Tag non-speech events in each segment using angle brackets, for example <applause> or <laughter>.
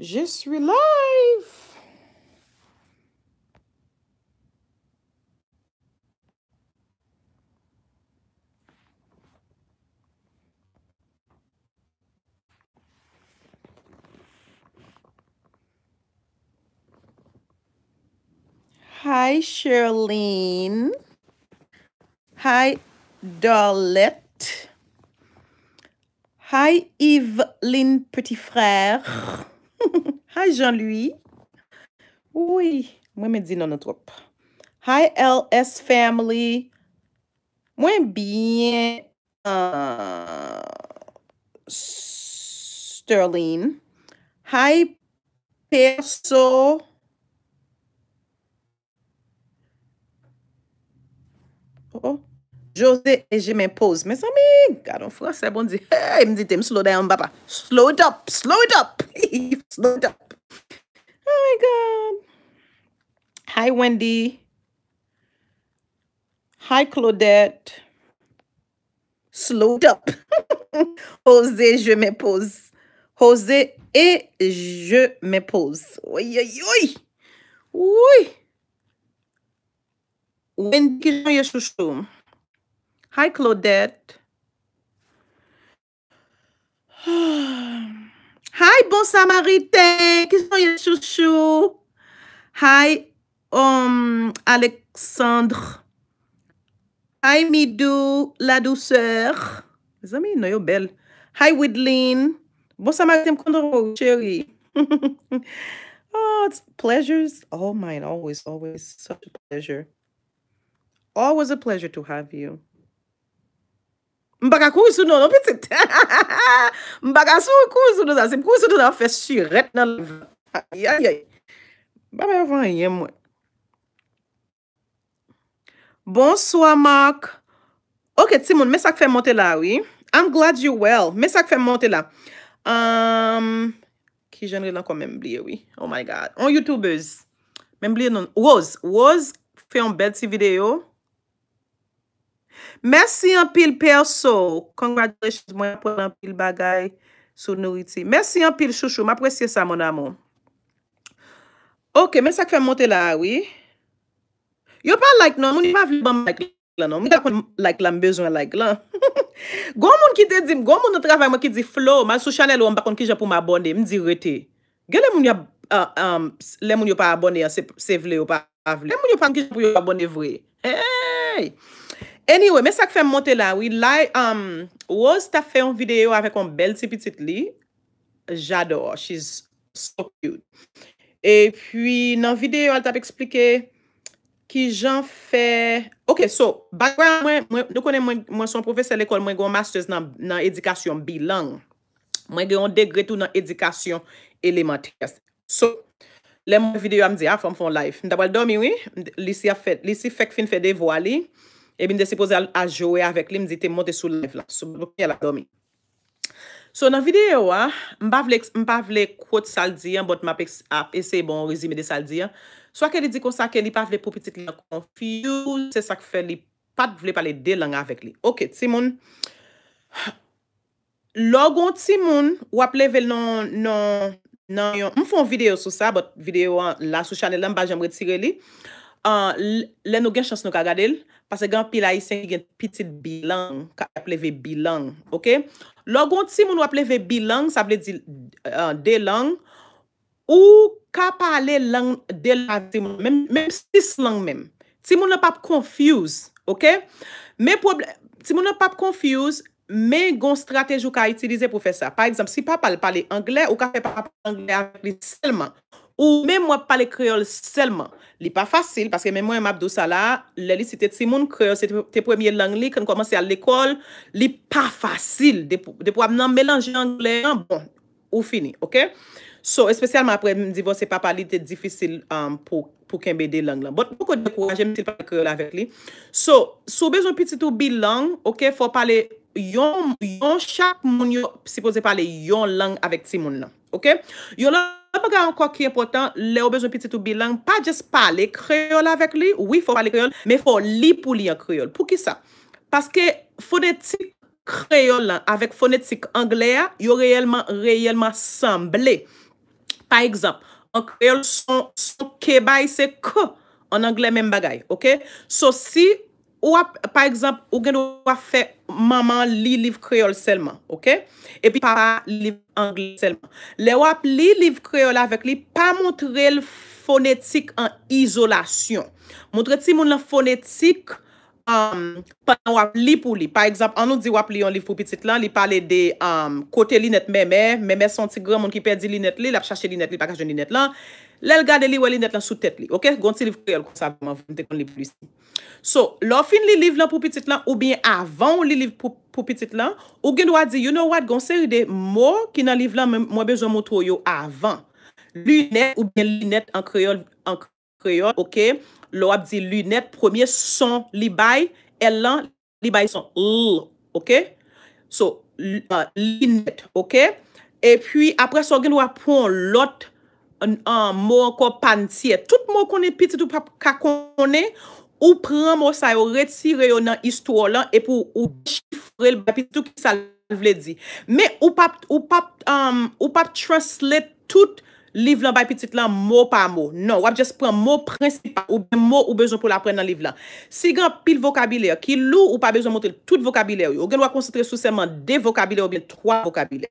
Je suis live. Hi, Charlene. Hi, Darlette. Hi, Evelyn Petit Frère. <laughs> Hi, Jean-Louis. Ouye, mwen men di nanotrop. Hi, LS Family. Mwen byen. Euh, Sterling. Hi, Perso. Oh, Jose, eh, je men pose. Mes ami, gado frasè bon di. He mdi te mslo down, baba. Slow it up, slow it up. slowed up. Oh my God. Hi, Wendy. Hi, Claudette. Slowed up. <laughs> José, je me pose. José et eh, je me pose. Oi, oi, oi. Oi. Wendy, Hi, Claudette. <sighs> <sighs> Hi, bon samaritain. Qui sont les chouchous? Hi, um, Alexandre. Hi, Midou, la douceur. Les amis, you're belles. Hi, Widlin. Bon samaritain, chérie. <laughs> oh, it's pleasures. all oh, mine. Always, always such a pleasure. Always a pleasure to have you. Mbaka kou sou nou nou pitit. <laughs> Mbaka sou kou sou nou nan. Mbaka kou sou nou nan fesye. Ret nan. Bon soya, Mark. Ok, Timon. Mesa k fèm monte la, oui. I'm glad you well. Mesa k fèm monte la. Um, ki jenre lan kon men bliye, oui. Oh my God. On YouTubers. Men bliye nou. Woz. Woz fè yon bed si video. Yo. Mersi an pil perso Kongratulasyon mwen apon an pil bagay Sou nouriti Mersi an pil chouchou M apresye sa moun amon Ok men sak fèm monte la awi Yo pa like nan Moun yo pa vle ban like la nan Mwen akon like la m bezwen like la Gon moun ki te dim Gon moun nan travay mwen ki di flow Mansou chanel ou m bakon ki jè pou m abone M di rete Gè le moun yo pa abone Se vle ou pa vle Le moun yo pa an ki jè pou m abone vwe Eyyy Anyway, mè sa k fèm montè la, wè la, wòz ta fè yon videyo avèk yon bel ti pitit li, jador, she's so cute. E pwi nan videyo al ta pè eksplike ki jan fè, ok, so, background mwen, nou konen mwen son profese l'ekol mwen gwen masters nan edikasyon bilang. Mwen gwen degre tou nan edikasyon elemantikas. So, lè mwen videyo am di a, fèm fèm life. Ndabwal domi wè, lisi fèk fin fè de vwa li. e bin de se pose a jowe avek li, mdi te monte sou lev lan, sou blok ni ala domi. So nan videyo wa, mba vle kvote saldiyan, bot map ap ese bon rezime de saldiyan, swa ke li di konsa ke li pavle pou piti konfiyou, se sak fe li pat vle pale delan avek li. Ok, timoun, logon timoun, wap leve nan yon, mfon videyo sou sa, bot videyo la sou chanel lan, mba jom retire li, le nou gen chans nou kagadel, Pase gen pilayisen gen pitit bilang, ka apleve bilang, ok? Logon, ti moun wapleve bilang, sa ble di euh, de lang, ou ka pale lang de la ti moun, menm sis lang menm. Ti moun wap ap konfuse, ok? Men problem, ti moun wap ap konfuse, men gon stratej ou ka itilize pou fe sa. Par exemple, si pa pale pale angle, ou ka fe pa pale angle akli selman. Ou men mwen pale kreol selman, li pa fasil. Paske men mwen Mabdou Salah, li si te timoun kreol, se te premye lang li, kan komanse al lekol, li pa fasil. De pou am nan melanje an, ah, bon, ou fini, ok? So, espesyalman apre mwen divos, bon, se pa pali, te difisil um, pou kenbe de lang lan. Bot, mwoko de kwa, jemte pali kreol avek li. So, sou bezon piti tou bil lang, ok? Fwa pale yon, yon chak moun yon, si pose pale yon lang avek timoun lan, ok? Yon lang... An bagay an kwa ki apotan, le ou bezon piti tou bilan, pa jes pale kreol avek li, oui fwa pale kreol, me fwa li pou li an kreol. Pou ki sa? Paske fonetik kreol lan, avek fonetik angle ya, yo reyelman, reyelman sanble. Pa ekzamp, an kreol son, son kebay se ke, an angle men bagay, ok? So si... Ou ap, pa ekzamp, ou gen ou ap fè maman li liv kriol selman, ok? E pi pa li liv angli selman. Le wap li liv kriol avek li, pa montre l fonetik an izolasyon. Montre ti moun la fonetik, pa wap li pou li. Pa ekzamp, an nou di wap li yon liv pou pitit lan, li pale de kote li net meme, meme son ti gran moun ki perdi li net li, la chache li net li, pa kajen li net lan. Le l gade li wè li net lan sou tet li, ok? Gon ti liv kriol kon sa vman vante kon li plusi. So, lor fin li liv lan pou pitit lan ou bien avan ou li liv pou pitit lan, ou gen wad di, you know what, gonseri de, mo ki nan liv lan mwen bejwa mwot woyo avan. Lunet ou bien lunet an kreyol, an kreyol, ok? Lor ap di lunet, premier son li bay, el lan li bay son l, ok? So, euh, lunet, ok? E pi apres, sor gen wad pon lot an mo an kon pantye. Tout mo konen pitit ou pap ka konen, Ou pren mò sa yo retire yo nan istwo lan e pou ou difre l bapitou ki sa l vle di. Me um, ou pap translate tout liv lan bapitit lan mò pa mò. Non, wap jes pren mò prinsipal ou mò ou bejoun pou la pren nan liv lan. Si gen pil vokabilè, ki lou ou pa bejoun montre tout vokabilè yo, gen wap konsitre sou seman de vokabilè ou ben 3 vokabilè.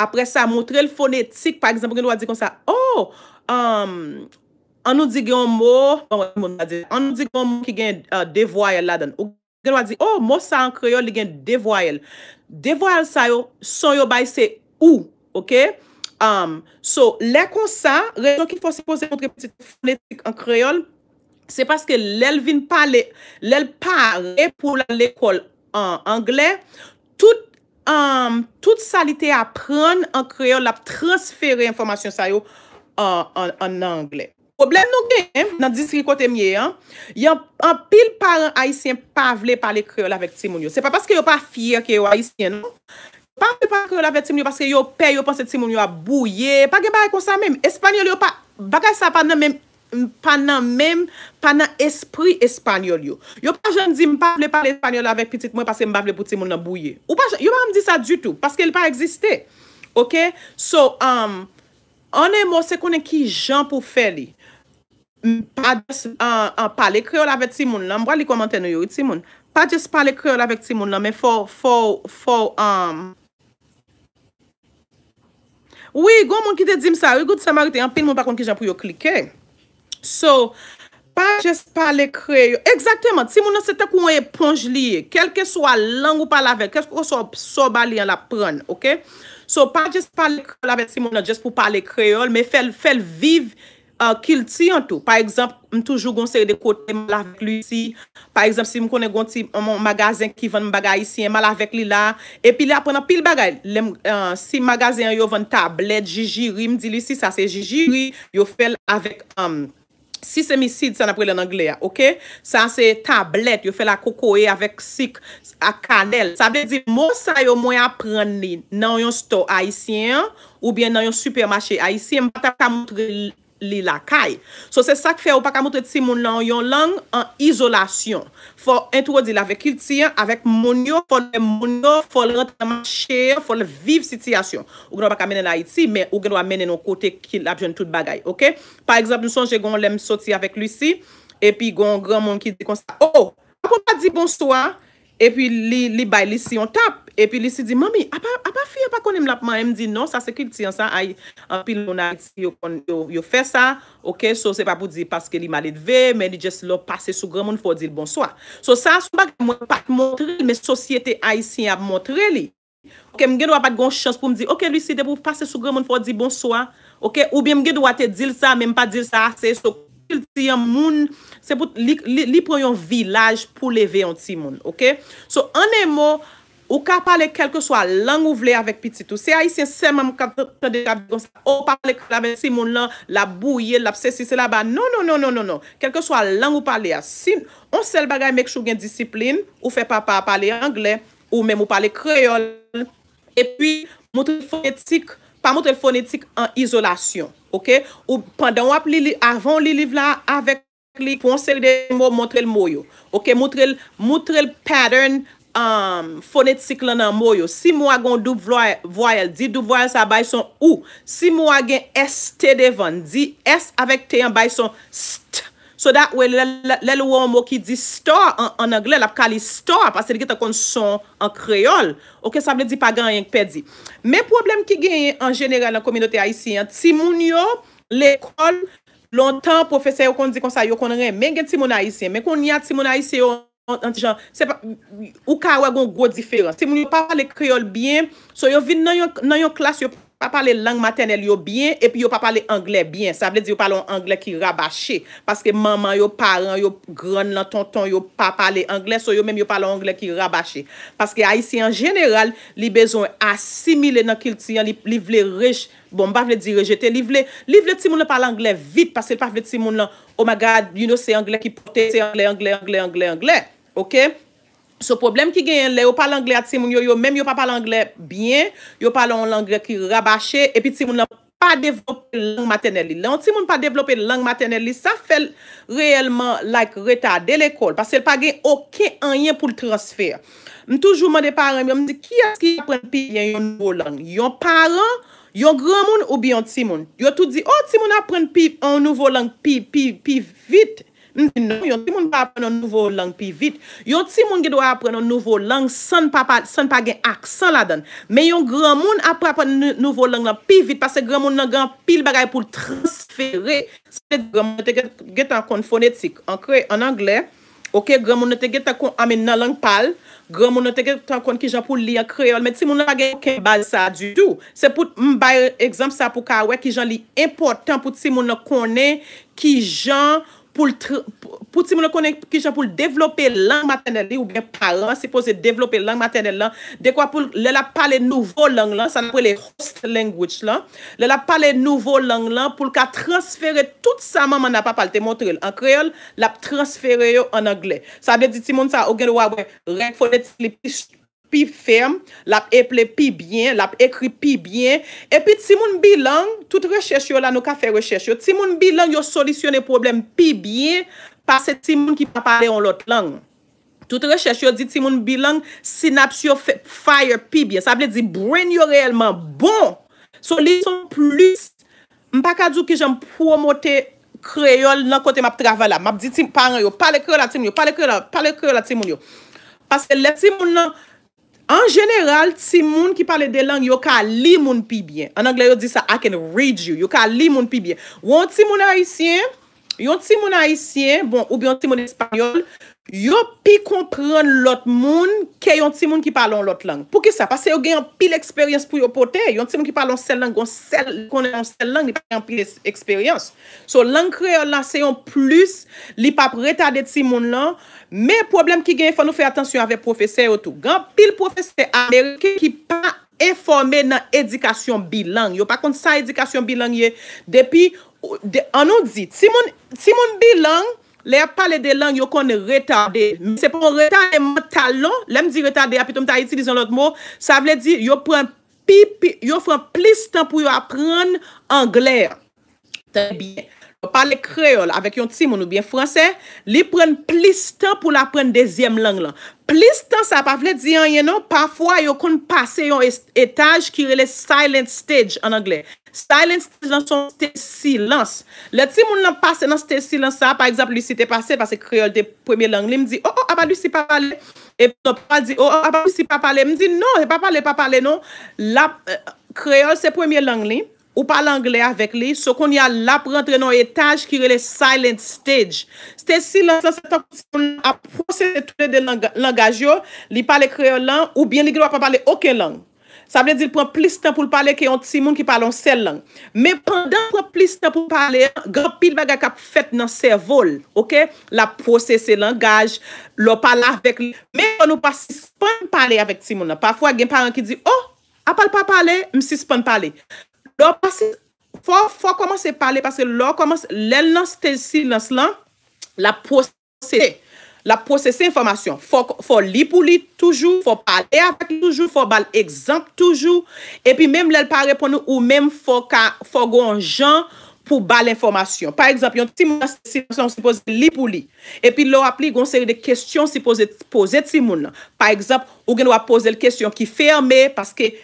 Apre sa, montre l fonetik, par exemple, gen wap di kon sa, Oh, um... an nou di gen yon mou, an nou di gen yon mou ki gen uh, devoyel la den, ou gen wadi, oh, mou sa an kreol li gen devoyel, devoyel sa yo, son yo bay se ou, ok, um, so, le kon sa, rejon ki fos se pose moun tre petit, fonetik an kreol, se paske lel vin pale, lel pale pou lal ekol an angle, tout, um, tout salite apren an kreol, ap transferi informasyon sa yo, an angle, Oblèm nou gen, nan diskri kote miye, yon pil par an aisyen pa vle pale kreol avèk ti moun yo. Se pa paske yo pa fiyè ke yo aisyen. Non? Pa vle pale kreol avèk ti moun yo paske yo pe yo panse ti moun yo a bouye. Pa gebarè kon sa mèm. Espanyol yo pa bakay sa panan mèm panan espri espanyol yo. Yo pa jan di m pa vle pale espanyol avèk pitik mwen paske m pa vle pou ti moun yo bouye. Yo pa jan di sa du tout. Paske el pa egziste. So, um, anè e mò se konè ki jan pou fè li. pa le kreol avè ti moun nan, mwa li komante nou yow, ti moun, pa jes pa le kreol avè ti moun nan, men fo, fo, fo, um, wè, goun moun ki te dim sa, wè gout samarite, an pin moun pa kon ki jan pou yow klike, so, pa jes pa le kreol, egzaktenman, ti moun nan se te kou yon eponj liye, kelke so a lang ou pal avè, kelke so a soba li an la pran, ok, so, pa jes pa le kreol avè ti moun nan, jes pou pal le kreol, men fel, fel viv, kil euh, ti an tou. Par exemple, m toujou gonser de kote mal avek li si. Par exemple, si m konen gonsi magazen ki ven m bagay si, mal avek li la. Epi li aprena pil bagay. Euh, si magazen yo ven tablet, jijiri, m di li si, sa se jijiri, yo fel avek um, sisemicid, sa naprele n anglea, ok? Sa se tablet, yo fel a koko e, avek sik, a kanel. Sa ble di, mou sa yo mwen apren li nan yon store a isi an, ou bien nan yon supermaché a isi an, m pataka moutre li li lakay. So se sak fe ou pak a moutet si moun lan yon lang an izolasyon. Fò entwodi la vekil ti an, avek moun yo, fò le moun yo, fò le rantaman chè, fò le viv sityasyon. Ou gen wak amene la iti, me ou gen wak amene nou kote ki la apjen tout bagay, ok? Par exemple, nou sanje gen ou lem soti avek lui si, epi gen ou gen moun ki di konsta, oh, apon pa di bon soya, epi li bay li si yon tap. E pi li si di, mami, a pa fi, a pa konem la pman? E mi di, non, sa se kilti an sa, ay, an pilona, yo kon, yo fe sa, ok, so se pa pou di, paske li malit ve, meni jes lo pase sou gramoun fò di bonsoa. So sa, sou bak, mwen pat montre li, men sosyete ay si ap montre li. Ok, mgen wap pat gon chans pou mdi, ok, li si de pou pase sou gramoun fò di bonsoa, ok, ou bien mgen wate dil sa, men pa dil sa, se so kilti an moun, se pou, li pre yon vilaj pou leve yon ti moun, ok? So, ane mò, Ou ka pale kelke swa lang ou vle avèk piti tou. Se a yi senman mou katan dekab, ou pale kalame si moun lan, la bouye, la pse si se la ba, non, non, non, non, non, non. Kelke swa lang ou pale asin, on sel bagay mek chou gen disiplin, ou fe pa pa pale angle, ou men mou pale kreol, e pi moutre fonetik, pa moutre fonetik an izolasyon, ok? Ou pandan wap li, avon li liv la, avèk li ponsel de mou moutre l mouyo, ok? Moutre l moutre l padern, fonetik lan nan mou yo, si mou agon dou vloyel, di dou vloyel sa bay son ou, si mou agen est te devan, di est avek te bay son st, so da le lou an mou ki di stor an angle, la pka li stor, pas se di gita kon son an kreyol ok, sa mle di pa gan yon kpe di me problem ki genye an jenera la kominote aisyen, si moun yo, le kol, lontan profese yo kon di konsa yo kon re, men gen si moun aisyen men kon nye a ti moun aisyen yo an ti jan, se pa, ou ka wagon gwo diferans. Ti moun yo pa pale kriol bien, so yo vin nan yon klas yo pa pale lang maten el yo bien epi yo pa pale angle bien. Sa ble di yo pale an angle ki rabache. Paske maman yo, paran yo, gran lan, ton ton yo pa pale angle, so yo men yo pale an angle ki rabache. Paske a yisi an general, li bezon asimile nan kil ti yan, li vle rej bon ba vle di rejete, li vle ti moun nan pale angle vit, paske pa vle ti moun nan, omagad, oh yon nou se angle ki pote, se angle, angle, angle, angle, angle Ok, so problem ki gen yon lè, yo pale anglè a ti moun, yo yon mèm yo pale anglè byen, yo pale yon langlè ki rabache, epi ti moun nan pa devlope lang matenè li. Lan ti moun pa devlope lang matenè li, sa fel reyelman like reta de l'ekol, pasèl pa gen okè an yon pou l'transfer. M toujou mè de paran, m di ki as ki apren pi yon nou lang? Yon paran, yon gran moun ou bi yon ti moun? Yo tout di, oh ti moun apren pi yon nou lang pi, pi, pi, pi vit, Yon ti moun pa apre nou nouvou lang pi vit. Yon ti moun ge do apre nou nouvou lang san pa gen aksan la den. Men yon gran moun apre nou nouvou lang lan pi vit. Pase gran moun nan gen pil bagay pou l transferi. Se gran moun te get akon fonetik. An kre, an angle. Ok, gran moun te get akon ame nan lang pal. Gran moun te get akon ki jan pou li ak kreol. Men ti moun nan gen ke bal sa du tou. Se pou m bay ekzamp sa pou ka we ki jan li importan pou ti moun nan konen ki jan... pou ti moun konen ki chan pou l devlope lang maternel li ou gen paran se pose devlope lang maternel lan, dekwa pou l l ap pale nouvo lang lan, san apre le host language lan, l l ap pale nouvo lang lan pou l ka transfere tout sa maman ap apalte motril. An kreol, l ap transfere yo an angle. Sa mwen di ti moun sa, ou gen wawen, renk folet li pish tou. pi ferm, la ap eple pi byen, la ap ekri pi byen, epi timoun bi lang, tout rechèche yo la nou ka fè rechèche yo, timoun bi lang yo solisyonè problem pi byen, pasè timoun ki pa pale on lot lang. Tout rechèche yo di timoun bi lang, synaps yo fè fire pi byen, sa ap le di brain yo reèlman bon! So li son plus, mpa ka djou ki jom promote kreyol nan kote map travè la, map di tim parè yo, pale kreyol la timoun yo, pasè le timoun nan An jeneral, ti moun ki pale de lang yo ka li moun pi byen. An angla yo di sa, I can read you. Yo ka li moun pi byen. Wan ti moun haisyen... Yon timoun haisyen, bon, ou bi yon timoun espanyol, yo pi kompran lot moun ke yon timoun ki parlon lot lang. Pouke sa? Pase yo gen yon pil eksperyans pou yo pote. Yon timoun ki parlon sel lang, konen yon sel lang, ni pa gen yon pil eksperyans. So, lang kre yon lan se yon plus, li pa preta de timoun lan, me problem ki gen yon fa nou fey atensyon ave profesey o tou. Gan pil profesey amerike ki pa eforme nan edikasyon bi lang. Yo pa kont sa edikasyon bi lang ye, depi... Anon di, si moun bi lang, le ap pale de lang yo kon retarde, sepon retarde mwen talon, lem di retarde apitom ta iti dizon lout mou, sa vle di yo pren plis tan pou yo apren Anglè. Ta bi, yo pale kreol avèk yon ti moun ou bien fransè, li pren plis tan pou la pren dezyem lang lan. Plis tan sa pa vle di yon yon nan, pafwa yo kon pase yon etaj ki rele silent stage an Anglè. Silent stage nan son stè silans. Le ti moun nan pase nan stè silans sa, pa ekzap, lù si te pase, pase kreol de premye lang lè, m di, oh, oh, a ah pa lù si pa pale, e pa di, oh, oh, a ah pa lù si pa pale, m di, non, e pa pale, pa pale, non. La, kreol euh, se premye lang lè, ou pale anglè avèk lè, so kon y a la prentre nan etaj ki re le silent stage. Stè silans nan se ta kon se ap proses de tout lè de langaj yo, li pale kreol lan, ou bien li kreol pa pale okè lang. Sa mle di l pou an plis tan pou l pale ke yon timoun ki pale an sel lang. Me pandan pou an plis tan pou l pale, gran pil baga kap fet nan sel vol. La pose se langaj, lo pale avek. Me kon ou pa sispon pale avek timoun. Pafwa gen paran ki di, oh, apal pa pale, m sispon pale. Fwa komanse pale, lel nan stel sil nan sel lang, la pose se lang. la prosesse informasyon, fò li pou li toujou, fò pal, e apak toujou, fò bal ekzamp toujou, epi mem lèl pa repon nou ou mem fò gwen jan pou bal informasyon. Par ekzap, yon timoun an se pose li pou li, epi lò ap li gwen seri de kestyon se pose timoun nan. Par ekzap, ou gen wap pose l kestyon ki ferme, paske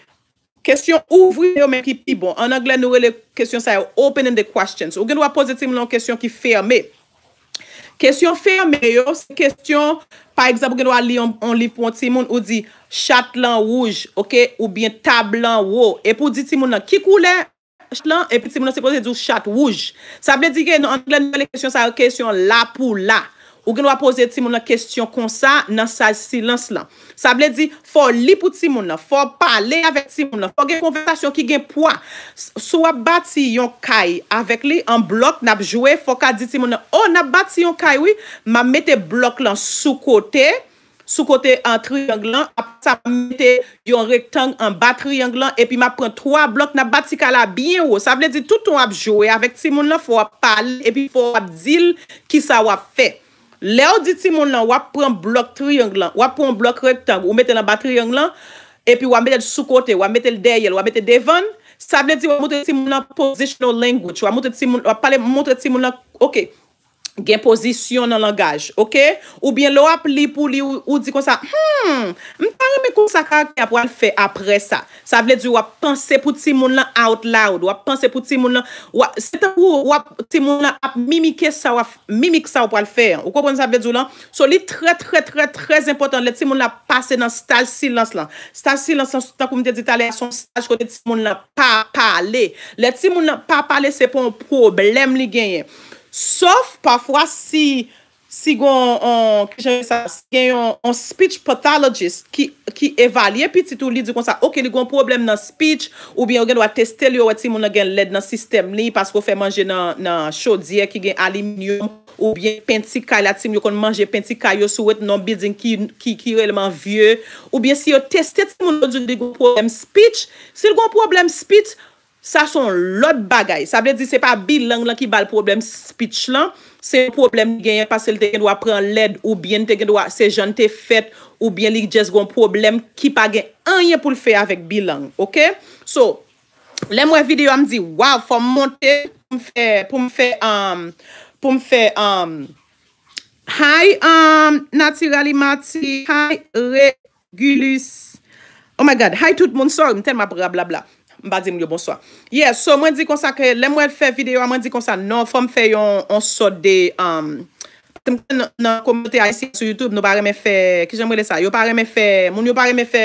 kestyon ouvri yon men ki pi bon. An anglen nou wè l kestyon sa yo opening the questions. Ou gen wap pose timoun an kestyon ki ferme. Kestyon fe yon meyo, se kestyon, pa ekzabou genwa li yon li pou an timoun ou di chat lan wouj, ou bien tab lan wou. E pou di timoun nan kikou le chat lan, e pou timoun nan se kose di ou chat wouj. Sa ble di gen, an glen nou le kestyon, sa yon kestyon la pou la. Ou gen wap pose ti moun nan kestyon kon sa nan sa silans lan. Sa ble di, fò li pou ti moun nan, fò pale avè ti moun nan, fò gen konversasyon ki gen pwa. Sou wap bati yon kay avèk li, an blok nan apjowe, fò ka di ti moun nan, o, oh, nan bati yon kay wè, ma mette blok lan sou kote, sou kote an triyong lan, ap sa mette yon rektang an batriyong lan, epi ma pren 3 blok nan bati kala biyen wò. Sa ble di, tout ou apjowe avèk ti moun nan, fò wap pale, epi fò wap dil ki sa wap fè. Le ou di ti moun nan, wap pou an blok triyong lan, wap pou an blok rektang, ou mette nan ba triyong lan, epi wame te sou kote, wame te ldeyel, wame te devan, sabne ti wap moutre ti moun nan positional language, wap pale moutre ti moun nan... gen pozisyon nan langaj. Ok? Ou bien, lè wap li pou li ou di kon sa, hmmm, mta reme kon sa ka ki ap wale fe apre sa. Sa vle di wap panse pou timoun lan out loud, wap panse pou timoun lan wap, se tan pou wap timoun lan ap mimike sa wap, mimik sa wap wale fe. Ou konpon sa vle di wlan, so li tre, tre, tre, tre impotant, le timoun lan pase nan staj silans lan. Staj silans, tan koum te dit ale, son staj kote timoun lan pa pale. Le timoun lan pa pale, se pon problem li genye. Sof, pafwa si gen yon speech pathologist ki evalye pitit ou li di kon sa, ouke li gen problem nan speech, oubyen ou gen wate testel yo wè ti moun gen led nan sistem li, pas wè fè manje nan chodye ki gen aliminyum, oubyen pentika la ti moun yo kon manje pentika yo sou wè nan building ki realman vie, oubyen si yo testel ti moun yo di gen problem speech, si li gen problem speech, Sa son lot bagay. Sa ble di se pa bilang lan ki bal problem speech lan. Se problem genyen pasel te genwa pren led ou bien te genwa se jante fet ou bien li jesgon problem ki pa gen anyen pou l fe avèk bilang. Ok? So, lemwe video am di waw fòm monte pou m fe pou m fe um, um, hay um, naturalimati hay regulus oh my god hay tout moun sor m ten ma bla bla bla Mba di mwen yo bonsoa. Yeah, so mwen di konsa ke, le mwen fè videyo a mwen di konsa, non, fò mwen fè yon, on sò de, am, um, tempe nan komote a yisi sou YouTube, nou pa reme fè, ki jè mwen le sa, yo pa reme fè, moun yo pa reme fè,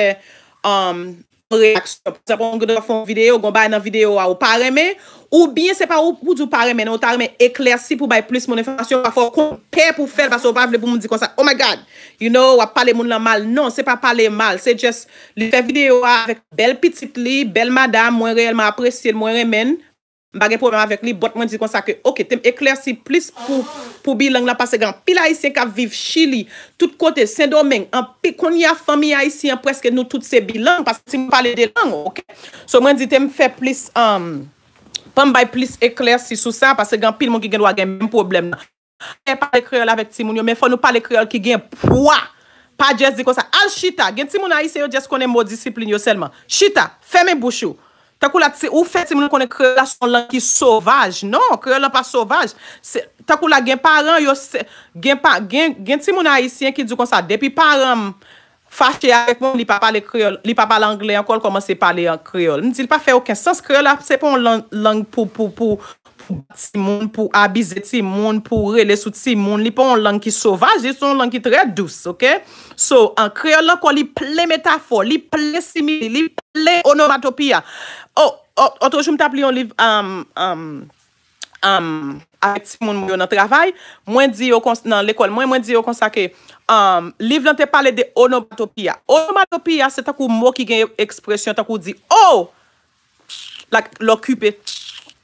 am, um, am, reaksyon pou sa pon gwen foun videyo, gwen bay nan videyo a ou pareme, ou byen se pa ou poudou pareme, nou ta reme ekler si pou bay plis moun infasyon, a fò kompè pou fèl, pasè ou pa vle pou moun di konsa, oh my god, you know, wap pale moun nan mal, non, se pa pale mal, se jes, li fè videyo a, bel pitit li, bel madame, mwen reyelman apresye, mwen remen, mwen, bagè problem avèk li, bot mwen di kon sa ke, ok, tem ekler si plis pou bilang la, pase gen, pil a isen ka viv Chili, tout kote, Saint-Domingue, an pi kon ya fami a isen, preske nou tout se bilang, pase ti mwen pale de lang, ok, so mwen di tem fe plis, um, pan bay plis ekler si sou sa, pase gen, pil mwen ki gen wagen mwen problem nan, e pale kreol avèk ti moun yo, men fò nou pale kreol ki gen, pwa, pa jes di kon sa, al chita, gen ti moun a isen yo, jes konen mou disiplin yo selman, chita, feme Tak ou la, ou fè ti moun konen kreol la son lang ki sauvaj. Non, kreol la pa sauvaj. Tak ou la, gen par an, gen ti moun haisyen ki djou kon sa. Depi par an, fache ak moun li pa pale kreol, li pa pale anglè an kol koman se pale kreol. Ndi li pa fè okensans kreol la, se pon lang pou pou pou. moun pou abize ti, moun pou rele souti, moun li pou an lang ki sauvage li pou an lang ki tre douz, ok? So, an kreolanko li ple metafor li ple simili, li ple onomatopiya. Otrojou oh, oh, mta pli yon liv um, um, um, a ti moun moun yo nan travay, mwen di nan lekol, mwen mwen di yon konsake liv lan te pale de onomatopiya onomatopiya se takou mou ki gen ekspresyon, takou di, oh! lak l'okupi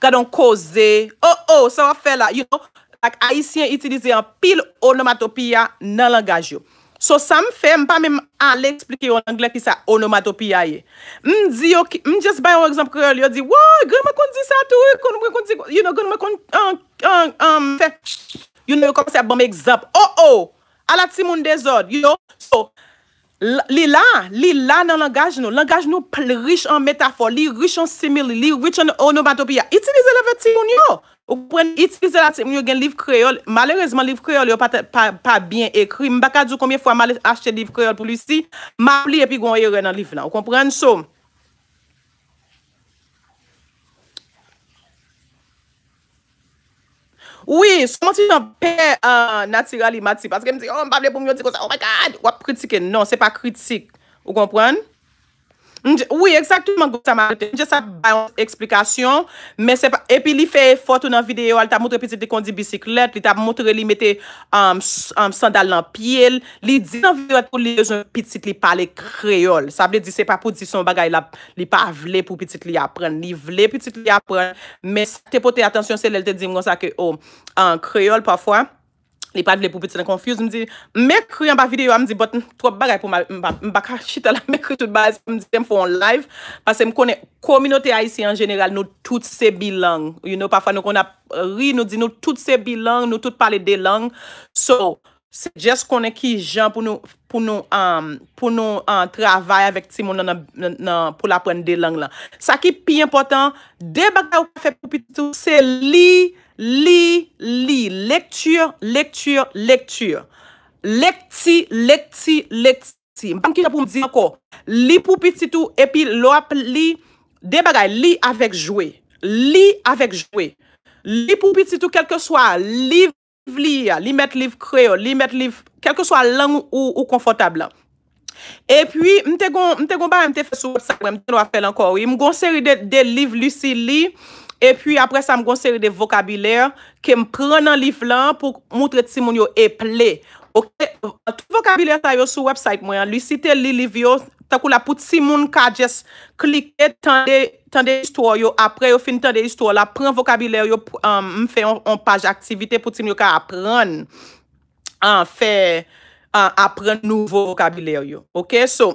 kadon cause oh oh, ça va faire là you know, like un pile un pil onomatopiya nan langage yo. So ça me fait même pa mèm sa M di yo, m un exemple que dit yo wow je dit you know, you know, comme ça oh oh, à la timon ordres you know, so, Li la, li la nan langaj nou, langaj nou pl rich an metafor, li rich an simili, li rich an onomatopya, itilize la verti moun yo, ou pren itilize la verti moun yo gen liv kreol, malerezman liv kreol yo pa bien ekri, mbakadou koumye fwa mal ache liv kreol pou lisi, map li epi gwen yo re nan liv la, ou kompren soum. Ouye, souman ti jan pe euh, naturali mati. Pati kem ti, oh, mbavle pou myo di kosan, oh my God! Ouwa pritike, non, se pa kritik. Ou kompran? Ouye, ekzaktouman gwa sa ma reten. Nje sa bayan eksplikasyon. E pi li feye fotou nan videyo. Li ta moutre pitit li kondi bisiklet. Li ta moutre li mette sandal nan piel. Li di nan videyo pou li joun pitit li pale kreol. Sa ble di se pa pou di son bagay la li pa avle pou pitit li apren. Li vle pitit li apren. Men se te pote atensyon se li te dim gwa sa ke o. Oh, An kreol pafwa. e pat vle pou bit se nan konfuse, m di, m mekri an pa vide yo, a m di, bot, m baka chita la, m <laughs> mekri tout ba, m di, m foun live, pase m konen, kominote a isi an jeneral, nou tout se bilan, you know, pafwa nou konen euh, ri, nou di, nou tout se bilan, nou tout pale de lang, so... Se jes konen ki jan pou nou an um, um, travay avèk ti moun nan pou la apren de lang lan. Sa ki pi important, de bagay ou ka fè poupititou, se li, li, li. Lektur, lektur, lektur. Lekti, lekti, lekti. Mpanki la pou mdi anko. Li poupititou epi lop li. De bagay, li avèk jwe. Li avèk jwe. Li poupititou kelke swa. Li... Liv li ya, li met liv kre yo, li met liv kelke swa lang ou konfortab la. E pwi, mte kon ba mte fesou, mte nou afel anko, mgon seri de liv lisi li, e pwi apre sa mgon seri de vokabiler ke m pre nan liv la pou moutre tsi moun yo e ple. Ok, tout vokabiler ta yo sou website mwen, lisi te li liv yo, takou la pou tsi moun ka jes klike tan de... tan de istor yo, apre yo fin tan de istor la, pren vokabiler yo, um, m fè yon page aktivite pou ti m yo ka apren an fè an apren nou vokabiler yo. Ok, so,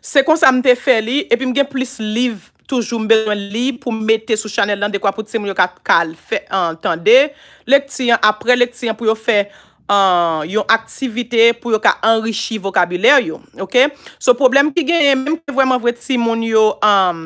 se kon sa m te fè li, epi m gen plis liv, toujou m ben li pou m mette sou chanel lan de kwa pou ti m yo ka kal fè an tan de, lektiyan, apre lektiyan pou yo fè Euh, yon aktivite pou yo ka anrichi vokabuler yo, ok? So, problem ki gen, mèm ki vwèman vwè ti moun yo, euh,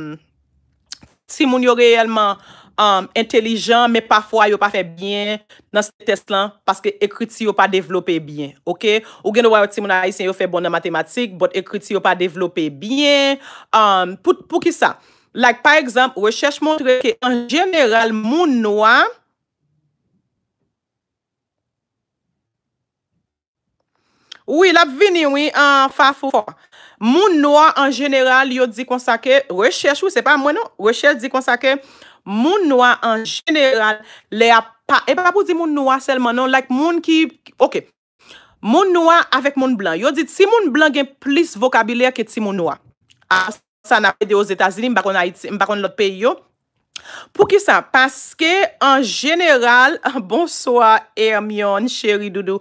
ti moun yo reyèlman euh, intelijan, mèm pafwa yo pa fè bien nan se test lan, paske ekriti yo pa devlopè bien, ok? Ou gen wèm ti moun a yisen yo fè bon nan matematik, bot ekriti yo pa devlopè bien, pou ki sa? Like, par exemple, rechèche montre ki en generel moun noua, Oui, l'ap vini, oui, an fafou. Moun noua, an jeneral, yo di kon sa ke, rechèche, ou se pa mwenon, rechèche di kon sa ke, moun noua, an jeneral, le ap pa, e pa pou di moun noua selmanon, like moun ki, ok. Moun noua avèk moun blan, yo di, ti moun blan gen plis vokabilè ke ti moun noua. A, sa napède yo zétazini, mbakon lòt pe yo. Pou ki sa? Paske, an jeneral, <laughs> bonsoa, Hermione, chéri, doudou,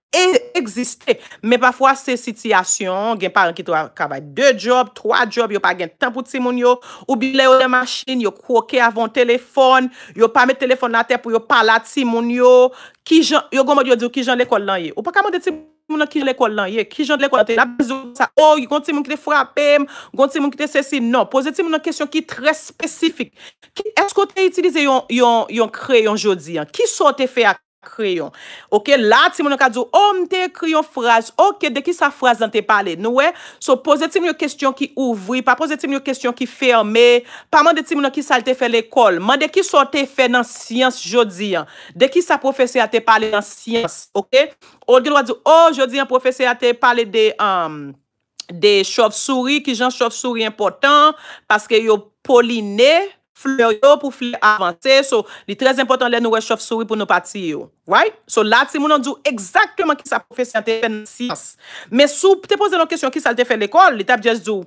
E existe, mè pa fwa se sityasyon, gen paran ki to a kavay. De job, troa job, yo pa gen tan pou ti moun yo. Ou bilè ou de machin, yo kwoke avon telefon, yo pa mè telefon la te pou yo pala ti moun yo. Ki jan, yo gomod yo di yo ki jan lè kol lan ye. Ou pa kamande ti moun yo ki jan lè kol lan ye. Ki jan lè kol lan ye, la bezou sa o, oh, yon konti moun ki te fwapem, yon konti moun ki te sesin. Non, pose ti moun yo kèsyon ki trè spesifik. Esko te itilize yon kre yon jodi an? Ki so te fe ak? Ok, la ti moun akadou, om oh, te kriyon fraj, ok, deki sa fraj dan te pale, nou we, so pose ti moun yo kestyon ki ouvri, pa pose ti moun yo kestyon ki ferme, pa man de ti moun ki salte fe l'ekol, man deki sa te fe nan siyans jodi, deki sa profese a te pale nan siyans, ok, ou gen wadou, oh jodi an profese a te pale de, de chovsouri ki jan chovsouri important, paske yo poline, flè yo pou flè avansè, so li trez impotant lè nou wèchof sou pou nou pati yo, right? So la ti moun an djou egzaktèman ki sa profesyante fè nansiyans. Mè sou pte pose nou kesyon ki sa lte fè l'ekol, li tap djèz djou,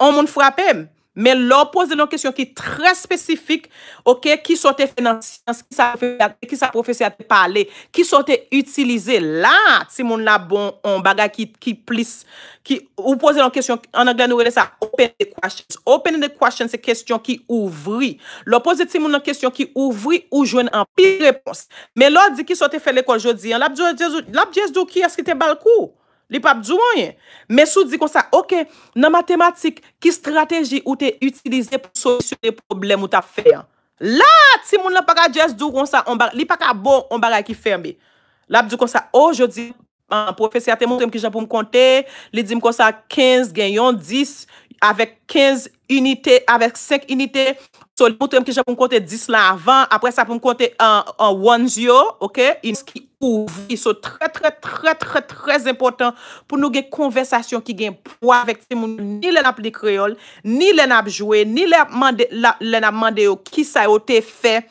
an moun fwrapèm, Mais leur poser une question qui est très spécifique, OK, qui sont financière, qui science, qui sa professeur a parler, qui sont utilisé, là, si mon là bon bagage qui qui plus qui ou poser une question en anglais nous on ça open the questions. Open the questions c'est question qui ouvre. Leur poser une question qui ouvre ou joindre en pire réponse. Mais leur dit qui sont fait l'école aujourd'hui, la dit qui est-ce qui te balcou? Li pa ap djou mwenye. Mè sou di kon sa, ok, nan matematik, ki strategi ou te utilize pou solusyon de problem ou ta fè? La, ti moun la pa ka djèz djou kon sa, li pa ka bon, on ba rè ki fèmbe. La ap di kon sa, o, oh, jodi, profesyate moun tem ki jan pou m kontè, li di m kon sa, 15 genyon, 10, avèk 15 unitè, avèk 5 unitè, So, le montre que j'ai pour compter 10 là avant, après ça pour compter un, un one zero, ok? Ce qui ouvre, ils sont très, très, très, très, très important pour nous gagner conversation qui gagne poids avec ces gens, ni les nappes de créole, ni les nappes jouées, ni les nappes mandé, qui ça a été fait,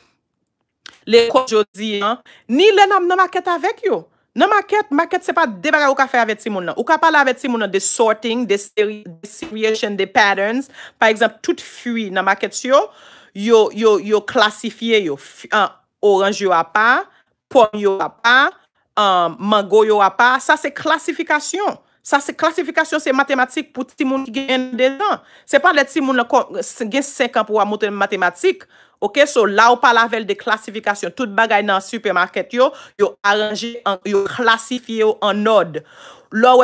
les coachs hein? ni les nappes dans maquette avec yo. Non, maquette, maquette, c'est pas des bagages qu'on fait avec Simon gens-là. On peut parler avec Simon gens-là de sorting, de seriation, des patterns. Par exemple, tout fuit dans maquette sur yo yo yo klasifiye yo an oranj yo apan pon yo apan an mango yo apan sa se klasifikasyon sa se klasifikasyon se matematik pou ti moun gen denan se pa le ti moun gen sek an pou amoute matematik ok so la ou pa lavel de klasifikasyon tout bagay nan supermarket yo yo klasifiye yo an od Lo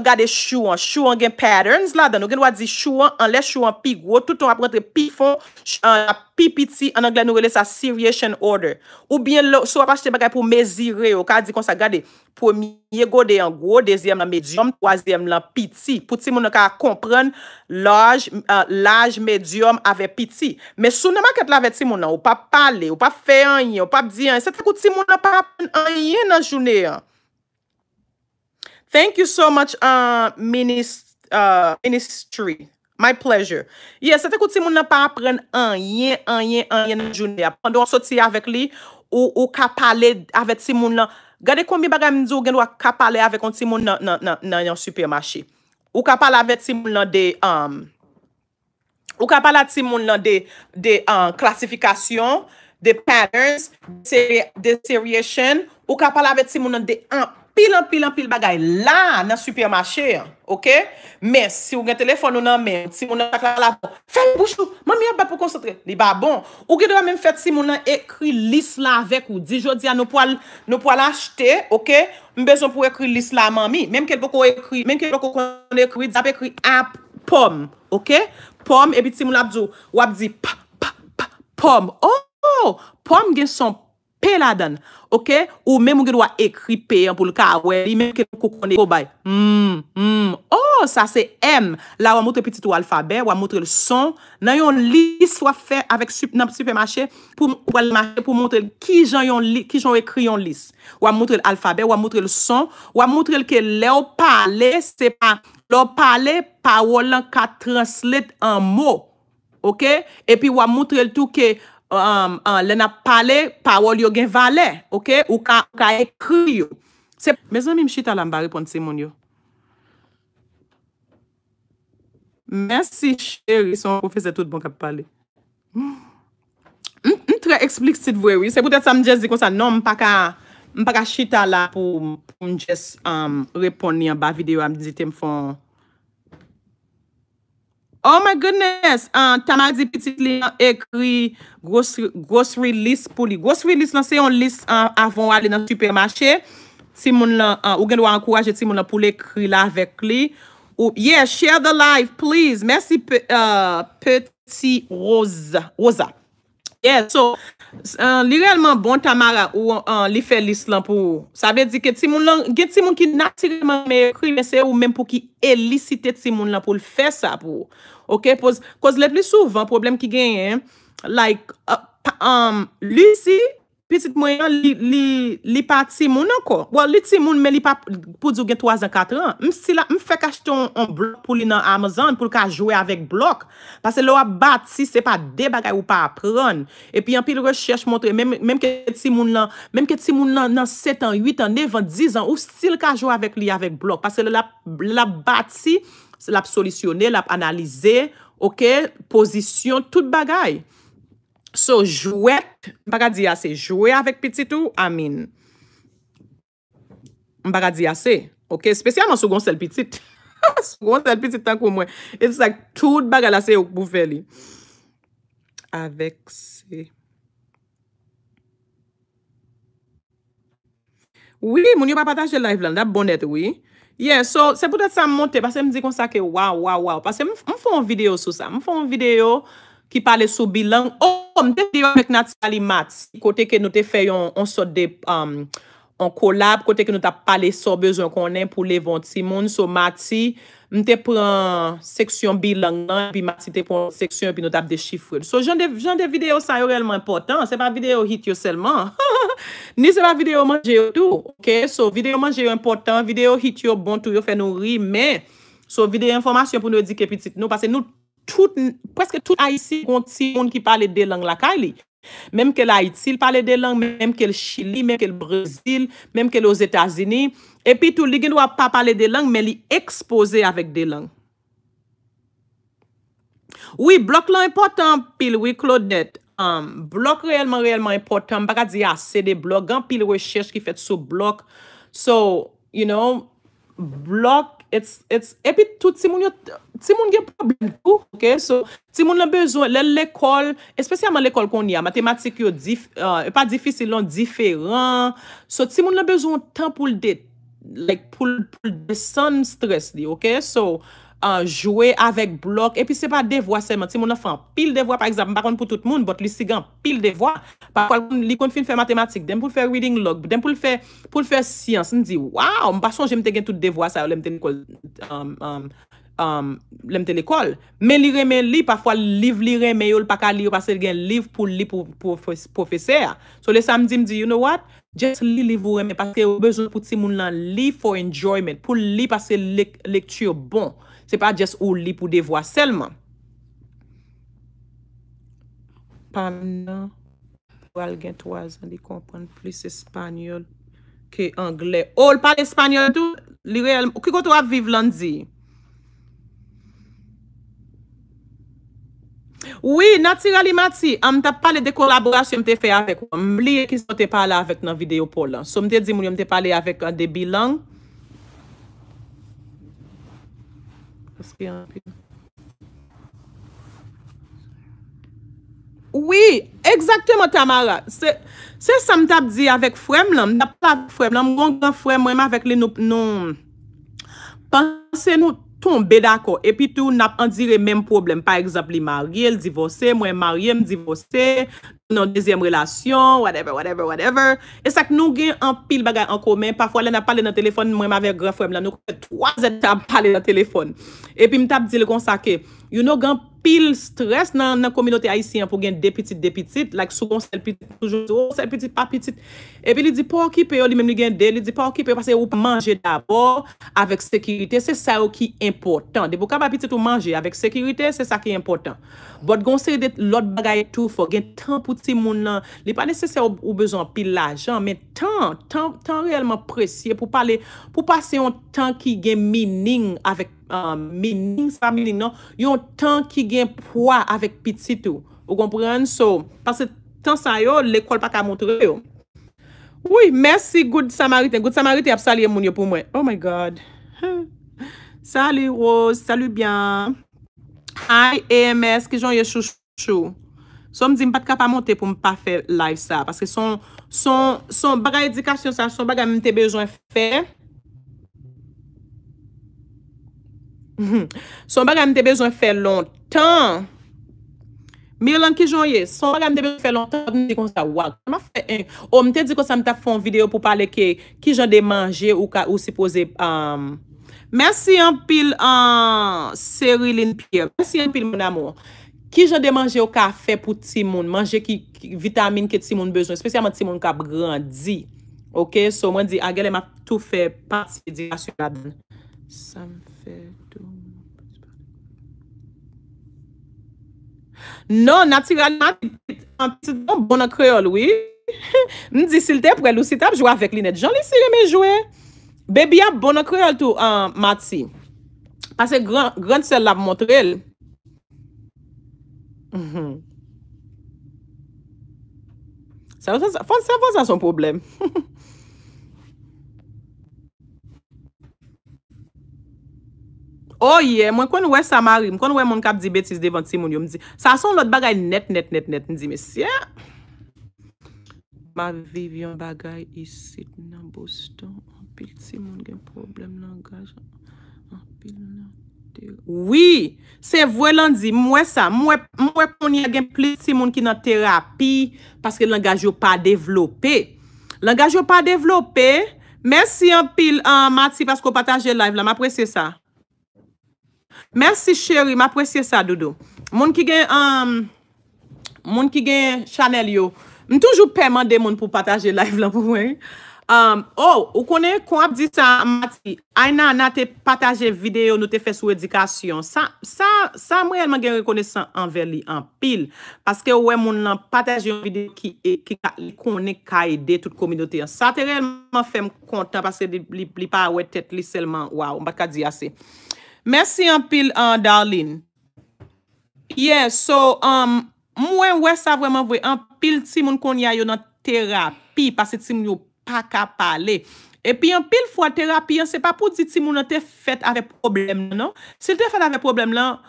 gade chouan, chouan gen patterns la dan, nou gen wad di chouan, an le chouan pi gwo, touton ap rentre pi fon, pi piti, an an glen nou rele sa seriation order. Ou bien, sou ap achete bagay pou mezire, ou ka di kon sa gade, pou miye gode yon gwo, dezyem lan medyom, toazyem lan piti, pou ti moun an ka kompren l'aj medyom ave piti. Me sou nan ma ket la ve ti moun an, ou pa pale, ou pa fe an yon, ou pa di an, se te kouti moun an pa ap en an yon nan jounen an. Thank you so much, uh, uh, Ministri. My pleasure. Yes, etek ou ti moun nan pa apren an, yin, an, yin, an, yin nan jounia. Pando an soti avèk li, ou ka pale avèk ti moun nan, gade koumbi baga mzou gen wak ka pale avèk ou ti moun nan yon supermashi. Ou ka pale avèk ti moun nan de, um, ou ka pale avèk ti moun nan de, de, an, um, klasifikasyon, de patterns, de seriation, ou ka pale avèk ti moun nan de, an, pilan, pilan, pil bagay non, la nan supermachè, ok? Men, si ou gen telefon nou nan men, si moun nan takla la bon, fèm bouchou, man mi ap bat pou konsentre, li ba bon. Ou gen dwa men fèt si moun nan ekri lis la vek ou, di jò di an nou po al achte, ok? Mbezon pou ekri lis la man mi, menm ke l boko ekri, menm ke l boko kon ekri, dap ekri ap pom, ok? Pom, ebi ti moun la bzo, wap di pa, pa, pa, pom. Oh, pom gen son pe la dan. Ou men moun gen wak ekripe yon pou l kaweli, men moun gen koukone koubay. Hmm, hmm. Oh, sa se M. La wak moutre piti tou alfabet, wak moutre l son. Nan yon lis wak fè avèk nan supermachè pou moutre ki jan yon lis, ki jan wak ekri yon lis. Wak moutre l alfabet, wak moutre l son. Wak moutre l ke leo pale, se pa leo pale pa wò lan ka translate an mò. Ok? E pi wak moutre l tou ke... Um, uh, lè na pale, pawol yo gen vale, ou ka ekri yo. Mèzè mèm chita la mba repon se moun yo. Mèsi chèri, son pou fese tout bon kap pale. Mèm tre explik sit vwe wè, se poutè sa mdjez di konsa, mpaka chita la pou mdjez um, repon ni an ba videyo amdite mfon Oh my goodness, ah, Tamar Di Petit li nan ekri gross release pou li. Gross release nan se yon list avon wale nan supermachè. Ti moun lan, ou gen lwa ankouraje ti moun lan pou li ekri la vek li. Ou yeah, share the life please. Merci euh, Petit Rosa. Yeah, so euh, li realman bon Tamar ou euh, li fe list lan pou. Sa ve di ke ti moun lan, gen ti moun ki natirman me ekri men se ou men pou ki elisite ti moun lan pou li fe sa pou. Ok, kouz euh, um, le pli souvan, problem ki genye, like, lisi, petit mwen, li pa timoun anko. Ou, li timoun, men li pa pou djou gen 3 an, 4 an. M fè kach ton blok pou li nan Amazon, pou l ka jowe avèk blok. Pase l wap bati, se pa debagay ou pa apron. Epi, yon pi l rechèche montre, menm ke timoun lan, menm ke timoun lan nan 7 an, 8 an, 9 an, 10 an, ou si l ka jowe avèk li avèk blok. Pase l wap bati, lap solisyonè, lap analizè, ok, pozisyon, tout bagay. So, jwèp, mbaga di yase, jwè avèk pitit ou, amin. Mbaga di yase, ok, spesyaman sou gon sel pitit. <laughs> Sou gon sel pitit tank ou mwen. It's like, tout bagay la se ou pou fè li. Avèk se. Oui, moun yo pa pata jèl nan y flan, la bonèt, oui. Yeah, so se pou dat sa monte, pasè m di kon sa ke waw, waw, waw, pasè m fò m videyo sou sa, m fò m videyo ki pale sou bilan, o, oh, m te videyo pek nat sali mat, kote ke nou te fè yon, yon sot de, um, yon kolab, kote ke nou ta pale sou bezon konen pou levon ti moun, sou mat si... mte pran seksyon bi lang nan, pi mati te pran seksyon, pi nou tab de chifre. So jande video sa yo rellman important, se pa video hit yo selman, <laughs> ni se pa video manje yo tou. So video manje yo important, video hit yo bon, tou yo fe nou ri, me, so video informasyon pou nou di kepitit nou, pase nou, pweske tout Haitsi konti, moun ki pale de lang la kali. Mem ke la Haitsi, pale de lang, mem ke le Chili, mem ke le Brazil, mem ke le OZE Tazini, epi tou ligin wap pa pale de lang, men li ekspose avèk de lang. Oui, blok lan impotant pil, oui, Claude Net, um, blok reyelman, reyelman impotant, mbaka di ase de blok, gan pil wechech ki fèt sou blok. So, you know, blok, epi tou, ti moun gen problem pou, ti moun lan bezon, lè l'ekol, espèsyaman l'ekol kon yè, matematik yo, uh, e pa difisil lan, non diferan, so ti moun lan bezon, tan pou l'det, pou de son stres di, ok? So, joué avèk blok, epi se pa devwa seman, ti mon afan, pil devwa, par exemple, bakon pou tout moun, bot li sigan, pil devwa, bakon li kon fin fè matematik, dem pou fè reading log, dem pou fè, pou fè siyans, ni di, waw, mba son jem te gen tout devwa sa, ou lem te niko, am, um, am, um, am, Um, Lemte l'ekol Men li remen li, pafwa liv li remen Yol pa ka li yo pase gen liv Po li pou profesea So le samdi mdi, you know what? Just li liv ou remen, paske yo bezon pou ti moun lan Liv for enjoyment, pou li pase Lektur bon Se pa just ou li pou devwa selman Panan Wal gen toazan di kompren Flis espanyol Ke angle, ol oh, pal espanyol Lirel, kiko to a vive londi Oui, natirali mati, am tap pale de kolaborasyon te fe avek. Mbliye ki se te pale avek nan videyo polan. So, mte di moun yon te pale avek uh, de bilan. Oui, ekzakte mo tamara. Se sa m tap di avek fwem lan, m tap pale fwem lan. M gongan fwem wèm avek le nou. Pense nou. ton beda ko. E pi tou, nap an dire menm problem. Par exemple, li marye, li divose, mwen marye mdivose, nou dezyem relasyon, whatever, whatever, whatever. E sak nou gen an pil bagay an komen. Parfoy, lè nap pale nan telefon, mwen maver graf wèm la, nou kwe 3 etab pale nan telefon. E pi mtap di le kon sa ke, you nou gen pil stres nan kominote aisyen pou gen depitit, depitit, lak sou gon selpitit, soujon selpitit, papitit, epi li di pou okipe yo, li menm li gen de, li di pou okipe yo, pase yo pou manje d'abord, avek sekirite, se sa yo ki importan. De pou ka pa apitit ou manje, avek sekirite, se sa ki importan. Bot gon se de lot bagay tou, fo gen tan pouti mounan, li pa nese se yo ou bezon pil lajan, men tan, tan, tan realman presye pou pale, pou pase yon tan ki gen meaning avek, Um, non? yon tan ki gen poa avek pitit ou ou kompren so tan sa yo lekol pa ka montre yo woui mersi goud samariten goud samariten ap salye moun yo pou mwen oh my god <laughs> salye rose salye byan hi ams ki joun ye chou chou so m di m pat ka pa monte pou m pa fe live sa parce son baga edikasyon sa son baga m te bejoun fe fè <laughs> Son baga mte bezon fè lontan Milan ki joun ye Son baga mte bezon fè lontan Mwen di kon sa wak O mte di kon sa mta fon video pou pale ke Ki joun de manje ou ka ou se pose um, Merci an pil um, Seriline pier Merci an pil moun amour Ki joun de manje ou ka fè pou ti moun Mange ki vitamine ki ti moun bezon Spesialman ti moun ka brandi Ok so mwen di agel e ma tou fè Pati di rasyon Sa m fè Non, naturellement, en petit bon accueil, oui. Je <laughs> dis sil te prel ou si tap avec Linette. si bon en mati. Mhm. ça Ça ça ça Ça Mm Ça va, ça son problème. <laughs> Oye, oh, mwen kon wè samari, mwen kon wè moun kap di betis devan ti moun yo mdi. Sa son lot bagay net, net, net, net mdi, mesye. Ma viv yon bagay isi, nan boston, anpil ti moun gen problem langaj. Oui, se vwè lan di, mwen sa, mwen pon yon gen pli ti moun ki nan terapi, paske langaj yo pa devlope. Langaj yo pa devlope, mwen si anpil an mati pasko pataje live la, mwen apresye sa. Mersi chéri, m apresye sa Dodo Moun ki gen um, Moun ki gen chanel yo M toujou pè mande moun pou pataje live lan pou mwen um, oh, Ou konen Kon ap di sa Mati Aina nan te pataje video nou te fe sou edikasyon Sa m reyman gen rekonesan Anver li an pil Paske ouwe moun nan pataje Video ki e, konen ka ede Tout komidote Sa te reyman fem kontan Paske li pa ouwe tet li selman M baka di ase Mersi an pil, darlin. Yeah, so, um, mwen wè sa vwèman vwè, an pil timoun kon ya yo nan terapi, pase timoun yo pa ka pale. E pi an pil fwa terapi, an se pa pou di timoun an te fèt avè problem nan. Non? Se te fèt avè problem lan,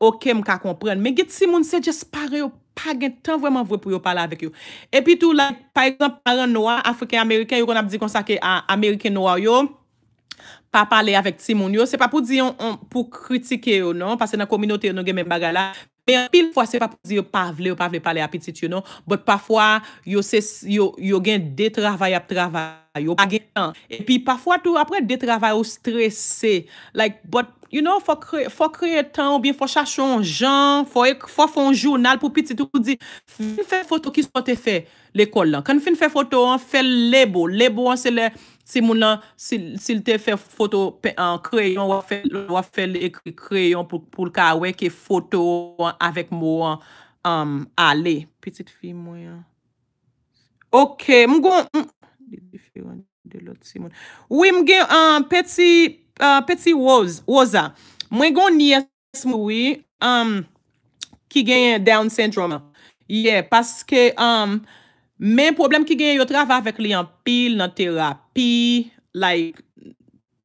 ok, mka kompren. Men get timoun se jes pare yo, pa gen tan vwèman vwè pou yo pale avèk yo. E pi tou la, par exemple, paran noa, afriken, ameriken, yo kon ap di konsake ameriken noa yo, pa pale avèk ti moun yo, se pa pou di yon pou kritike yo, nan, pase nan kominote yo nan gen men bagay la, pe pil fwa se pa pou di yo pa vle, yo pa vle pale apitit yo, nan, bot pa fwa, yo se, yo yo gen detravay ap travay, yo pa gen tan, epi pa fwa tou apre detravay ou stresse, like, bot, you know, fo kre, fo kre tan ou bien, fo chache yon jan, fo ek, fo fon jounal pou pitit, pou di, fin fè foto ki sou te fè l'ekol lan, kan fin fè foto, an fè lebo, lebo an se le Si moun la, sil te fe foto kreyon, wafel ek kreyon pou lka weke foto avèk moun ale. Petit fi moun ya. Ok, moun gon... Wim gen peti woza. Moun gon niye smoui ki gen down syndrome. Ye, paske... Men problem ki gen yo trava vek li an pil nan terapi, like,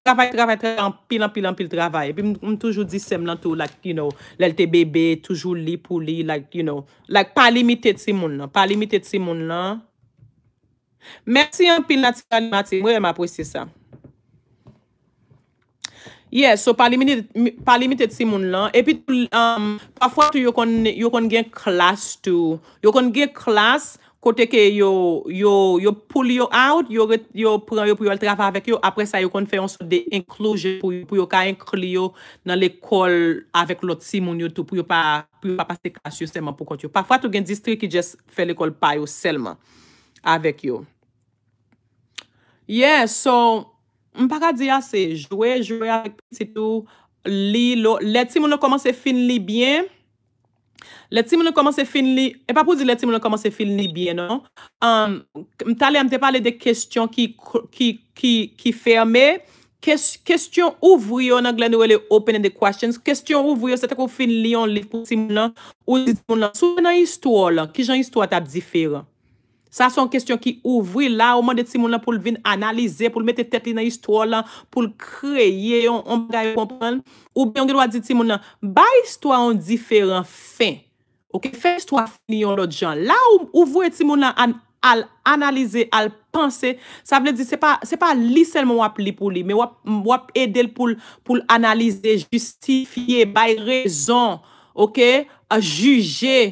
trava, trava, trava, an pil an pil an pil trava, epi m toujou di sem nan tou, like, you know, lel te bebe, toujou li pou li, like, you know, like, pa limite ti moun nan, pa limite ti moun nan. Mersi an pil nati, mati, mwen apresi sa. Yes, so pa limite ti moun nan, epi, um, pa fwa tou yo kon gen klas tou, yo kon gen klas kote ke yo poulyo out, yo pran yo pouyo el trafa avek yo, apre sa yo konferans de inkluje pouyo ka inkliyo nan lekol avek lot simoun yo pouyo pa pase kasyo selman poukot yo. Pafwa tou gen distri ki jes fe lekol payo selman avek yo. Yeah, so, mpa ka diya se, jwe, jwe avek piti tou, li lo, let simoun yo komanse fin li byen, Le tim nou komanse fin li, e pa pou di le tim nou komanse fin li byen nou, um, mtale mte pale de kestyon ki ferme, kestyon ouvryo nan glan nou wele open de kwasyons, kestyon ouvryo se te kou fin li yon liv pou tim nou, ou di tim nou nou, sou menan histwo la, ki jan histwo atap difere? Sa son kestyon ki ouvri la ou mwen de ti moun la pou l vin analize, pou l mette tet li nan istwa la, pou l kreye, yon mwen gaye kompren. Ou ben yon genwa di ti moun la, bay istwa yon diferent fin. Ok, fe istwa fin yon lot jan. La ou ouvri ti moun la al analize, al pense, sa vle di se pa li selman wap li pou li, me wap edel pou l analize, justifiye, bay rezon, ok, a juje.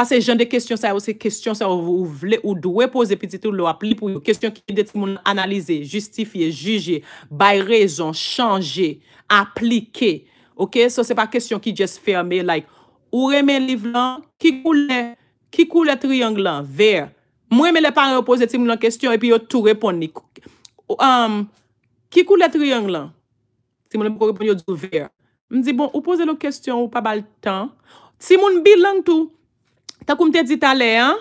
Pase jen de kestyon sa ou se kestyon sa ou vle ou dwe pose piti tou lo apli pou yo. Kestyon ki de ti moun analize, justifiye, juje, bay rezon, chanje, aplike. Ok, so se pa kestyon ki jes ferme like, ou reme li vlan, ki koule, ki koule triyong lan, ver. Mwen me le pan repose ti moun la kestyon e pi yo tou repon ni kouke. Um, ki koule triyong lan, ti moun repon yo tou ver. Mwen di bon, ou pose lo kestyon ou pa bal tan, ti moun bilan tou. Ta koum te dit ale, um,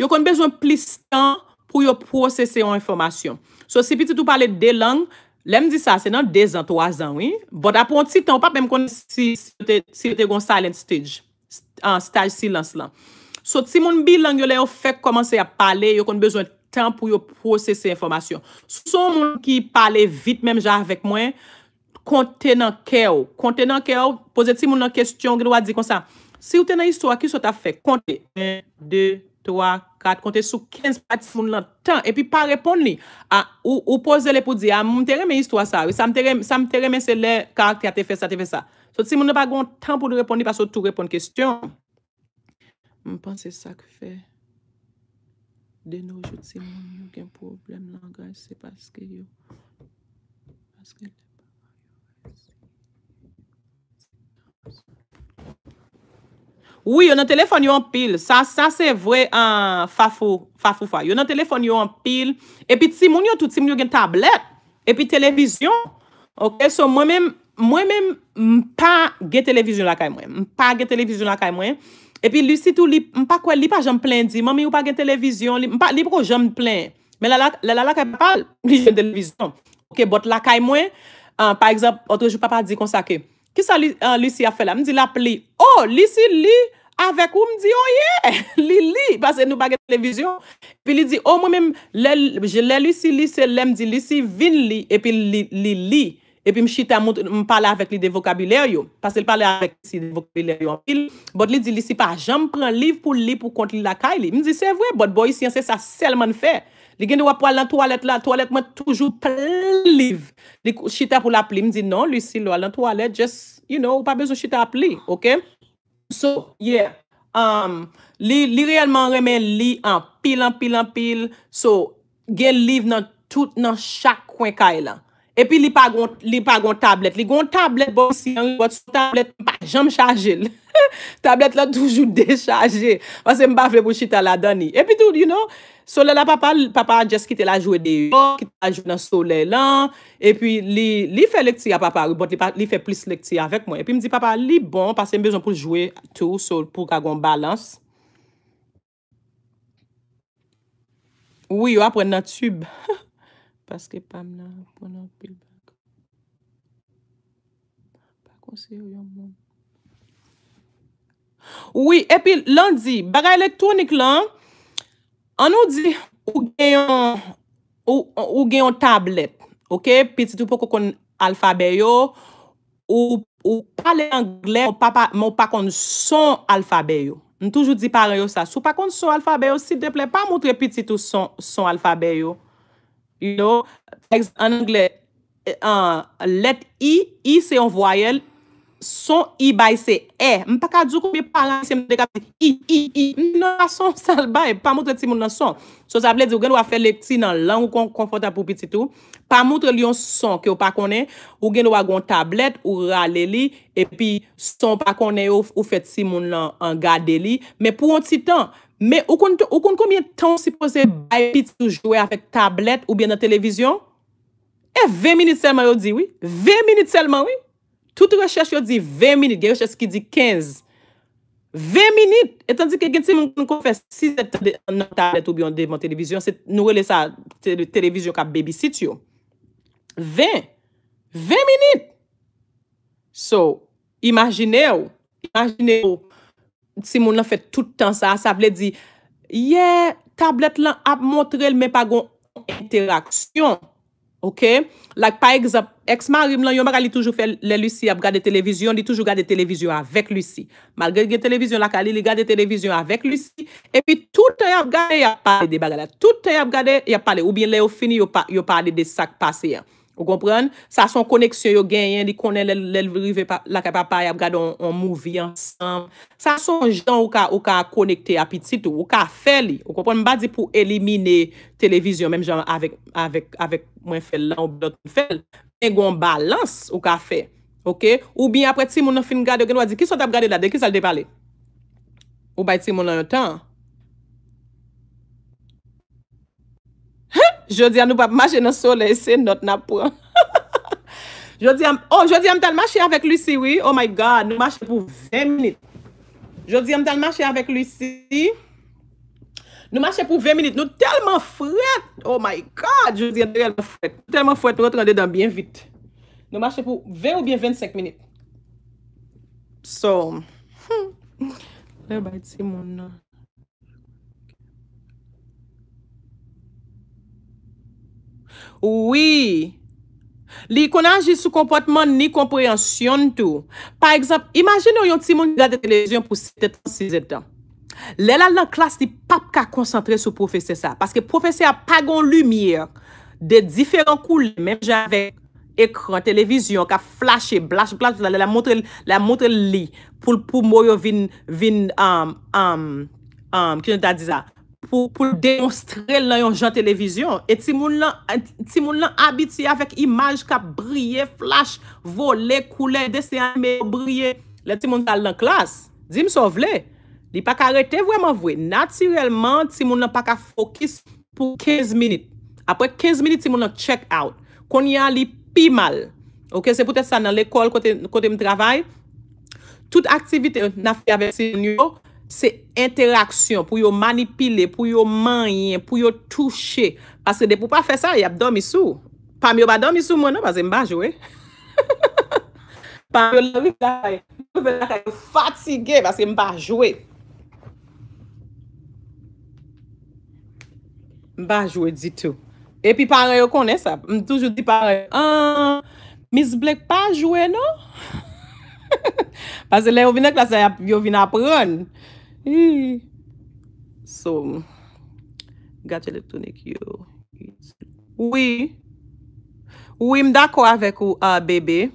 yo kon bezon plis tan pou yo proses se yon informasyon. So, se pitit ou pale de lang, lem di sa, se nan de zan, toazan, oui. Bon, apon ti tan, wap apem kon si te gon silent stage, stage silence lan. So, ti moun bi lang yo le yo fek komanse a pale, yo kon bezon tan pou yo proses se informasyon. Sou moun ki pale vit menm jan avek mwen, kontè nan kè ou. Kontè nan kè ou, pouze ti moun nan kèstyon, genwa di kon sa. Si ou tenè histò, ki sou ta fè? Kontè, 1, 2, 3, 4, kontè sou 15 pati, pou moun nan tan, epi pa repond ni, ou pouze le pou di, a moun tè remè histò sa, sa moun tè remè se lè, kak te a te fè sa, te fè sa. Sot si moun nan pa goun tan pou nou repond ni, pa sou tou repond kèstyon. Moun pan se sa kè fè. De nou jouti moun, yon gen problem nan gaj, se paske yon. Paske yon. Ou yon nan telefon yon pil Sa se vwe Yon nan telefon yon pil E pi ti moun yon tout si moun yon gen tablet E pi televizyon Ok so mwen men Mpa gen televizyon lakay mwen Mpa gen televizyon lakay mwen E pi lu sitou li pa jom plen di Mpa gen televizyon Li pou jom plen Men lalakay pa li gen televizyon Ok bot lakay mwen Par exemple otrejou papa di konsake Pis sa lisi euh, a fe la, mdi la pli, oh lisi li, avek ou mdi, oh ye, <laughs> li li, pase nou bagay televizyon, pi li di, oh mwen men, je lè lisi li, se lè mdi lisi, vin li, epi li li, epi mchita mpala avek li de vokabileryo, pase li pala avek li de vokabileryo, bot li di lisi pa, jan mpren liv pou li pou konti lakay li, mdi se vwe, bot boy si anse sa selman fe. Li gen de wap wap wap lan toalet la, toalet mwen toujou plen liv. Li chita pou la pli, mdi nan, li si wap wap lan toalet, just, you know, wap bezou chita a pli, ok? So, yeah, um, li reyelman remen li an pil, an pil, an pil. So, gen liv nan chak kwenkay e la. E pi li pa gon tablet. Li gon tablet, bon si an wap sou tablet, jom chaje lè. <laughs> Tablet la toujou dechaje. Mase mba fe pou chita la dani. E pi tou, you know, sole la papa, papa just kite la jwe de yon, kite la jwe nan sole lan. E pi li fe lekti a papa, bon, li fe plis lekti avek mwen. E pi mdi papa, li bon, pase mbezon pou jwe tou, pou kagon balance. Ou yo apren nan tube. Paske pan nan, pan nan pil. Pa konseyo yon men. Oui, epi lan di, bagay lèk tonik lan, an nou di, ou gen yon tablep, ok, pititou pou kon alfabè yo, ou pale anglè, moun pa kon son alfabè yo. N toujou di pare yo sa, sou pa kon son alfabè yo, si deple, pa moutre pititou son alfabè yo. Yo, teks anglè, lèt i, i se yon voyel, son i bay se e, mpa ka djou koube palan se mdeka, i, i, i, nan son sal bay, pa moutre ti moun nan son, sou sa ple di ou gen wafel le pti nan lang ou kon konfota pou piti tou, pa moutre li yon son ke ou pa kone, ou gen wagon tablet ou rale li, e pi son pa kone ou feti moun nan angade li, me pou an ti tan, me ou kon konmye tan si pose bay piti tou jowe afek tablet ou bien nan televizyon, e ve minit selman yo di, ve minit selman yo di, Toute rechèche yo di 20 minit, gen rechèche ki di 15. 20 minit! Etan di ke gen Simon kon fè, si se nan tablet ou bi yon devan televizyon, se nou relè sa televizyon ka babysit yo. 20! 20 minit! So, imagine yo, imagine yo, Simon nan fè toutan sa, sa vle di, ye, tablet lan ap montre l men pa gon interaksyon. Ok, like pa ex-marim lan, yon maga li toujou fè le Lucy ap gade televizyon, li toujou gade televizyon avèk Lucy. Malge gen televizyon lakali, li gade televizyon avèk Lucy, epi tout te ap gade, yon pale de bagade, tout te ap gade, yon pale, ou bien le ou fini, yon pale de sak pase yon. Ou kompren, sa son koneksyon yo genyen, di konen lèl rive la kapapay ap gade on mouvi ansan. Sa son jan ou ka konekte apitit ou, ou ka fè li. Ou kompren, mba di pou elimine televizyon, mbèm jan avèk mwen fèl lan ou blot mwen fèl. Mwen gwen balans ou ka fè. Ou bi apre ti moun an fin gade genwa di, ki sot ap gade la de, ki sal depale? Ou bay ti moun an yotan? Je di an nou pa mache nan sole, se not na pou an. <laughs> Je di an, oh, je di an m tal mache avèk lui si, oui. Oh my God, nou mache pou 20 minit. Je di an m tal mache avèk lui si. Nou mache pou 20 minit. Nou telman fwet. Oh my God, je di an telman fwet. Telman fwet, nou retrande dan bien vit. Nou mache pou 20 ou bien 25 minit. So, hı, hmm. <laughs> lè bè ti moun nan. Ouwi, li konanji sou kompotman ni komprensyon tout. Par exemple, imajin nou yon timoniga de televizyon pou 7 ansi zetan. Le la lan klas di pap ka konsantre sou profese sa. Paske profese a pagon lumye de diferan koule. Men jave ekran televizyon ka flashe, blashe, blashe. Le la montre li pou mwyo vin, vin, am, am, am, kwen ta diza. pou pou demonstre lan yon jan televizyon. Et ti moun lan, ti moun lan abitiye avèk imaj ka brye, flash, vole, koule, desyame, brye. Le ti moun tal nan klas. Zim so vle. Li pa ka rete vwe man vwe. Natyrelman, ti moun lan pa ka fokus pou 15 minit. Apre 15 minit ti moun lan check out. Kon yon li pi mal. Ok, se pote sa nan lekol kote m travay. Tout aktivite na fwe avèk si nyo, Se interaksyon pou yo manipile, pou yo manyen, pou yo touche. Paske de pou pa fe sa, yo ap domi sou. Pam yo pa domi sou mouno, paske mba jowe. <laughs> Pam yo lorik la, pou yo fatige, paske mba jowe. Mba jowe di tou. E pi pare yo konen sa. M toujou di pare. Ah, Mis blek pa jowe nou? <laughs> Paske le yo vine klasa, yo vine apron. So, gache leptounik yo. Oui, mdakwa avek ou bebe.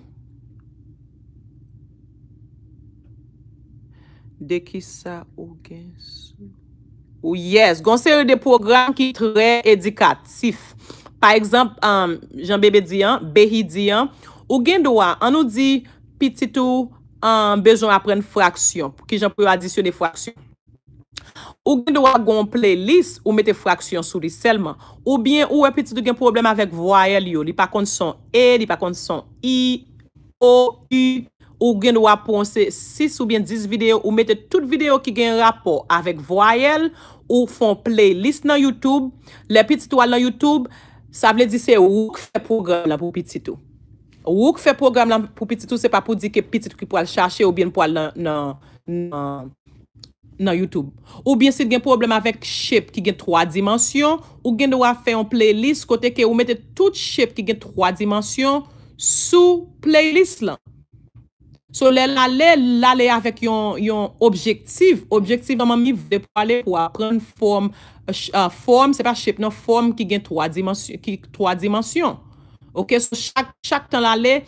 Deki sa ou gen sou. Ou yes, gonseri de program ki tre edikatif. Par ekzamp, um, jan bebe diyan, behi diyan. Ou gen dowa, an nou di pititou kwa. an bejon apren fraksyon, pou ki jan pou adisyon de fraksyon. Ou gen nou a gon playlist, ou mette fraksyon sou diselman. Ou bien ou epitito gen problem avèk voyel yo, li pa kont son E, li pa kont son I, O, U. Ou gen nou a ponse 6 ou bien 10 videyo, ou mette tout videyo ki gen rapor avèk voyel, ou fon playlist nan YouTube. Le epitito al nan YouTube, sa ble di se ou kfe program la pou epitito. Ou k fè program lan pou pititou, se pa pou di ke pititou ki pou al chache ou bien pou al nan YouTube. Ou bien si gen problem avèk ship ki gen 3 dimensyon, ou gen do a fè yon playlist kote ke ou mette tout ship ki gen 3 dimensyon sou playlist lan. So lè lè lè lè avèk yon objektiv, objektiv nan man mi vè pou alè pou apren form, euh, euh, se pa ship nan form ki gen 3 dimensyon. Ok, sou chak chak tan la le,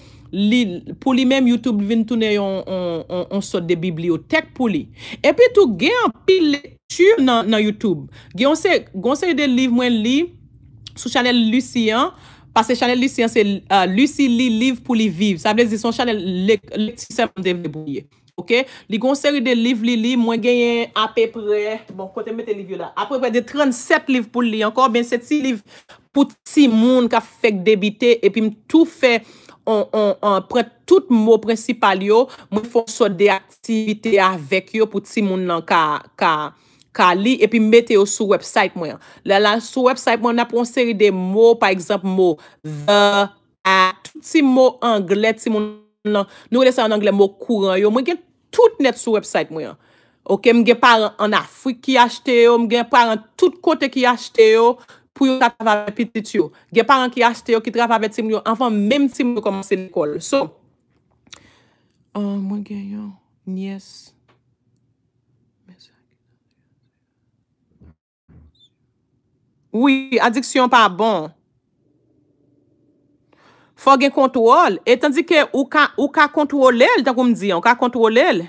pou li mem YouTube vin toune yon sot de bibliotek pou li. Epi tou gen api lechur nan YouTube. Gen on se yode liv mwen li sou chanel Lucien, pase chanel Lucien se euh, Luci li liv pou li viv, sa aple zi son chanel le chanel de bibliotek. Ok? Li gon seri de liv li li, mwen genyen apè pre. Bon, kote mette liv yo la. Apre pre de 37 liv pou li. Ankor, ben seti liv pou ti moun ka fek debite. E pi mtou fe, on pre tout mou precipal yo. Mwen fon so de aktivite avek yo pou ti moun nan ka li. E pi mette yo sou website mwen. La la, sou website mwen na pon seri de mou, pa eksemp mou the, a, touti mou angle ti moun nan. Nou relesa an angle mou kouran yo. Mwen genye Tout net sou website mwen. Ok, mwen gen par an Afrik ki yachte yo, mwen gen par an tout kote ki yachte yo, pou yon tap avè pitit yo. Gen par an ki yachte yo, ki trap avè tim yo, anfan mèm tim yo komanse lè kol. So, euh, mwen gen yo, niyes. Oui, adiksyon pa bon. fò gen kontwòl, etan di ke ou ka kontwòl el, tan koum di, ou ka kontwòl el.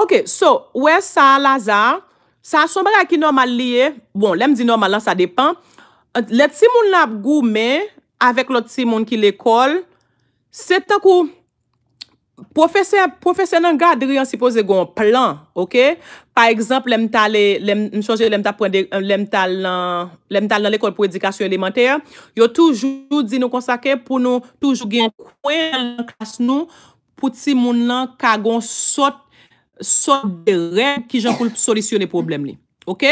Ok, so, wè sa la za, sa sombè la ki normal liye, bon, lèm di normal lan, sa depan, le timoun la goume, avèk lot timoun ki l'ekol, se tan kou, Profesyen nan gadriyan si po zekon plan, ok? Par ekzamp, lem ta le... Lem ta le... Lem ta le nan l'ekol pou edikasyon elementer. Yo toujou di nou konsake pou nou toujou gen kwen nan klas nou pou ti moun nan kagon sot... sot de rem ki jan pou solisyon le problem li, ok?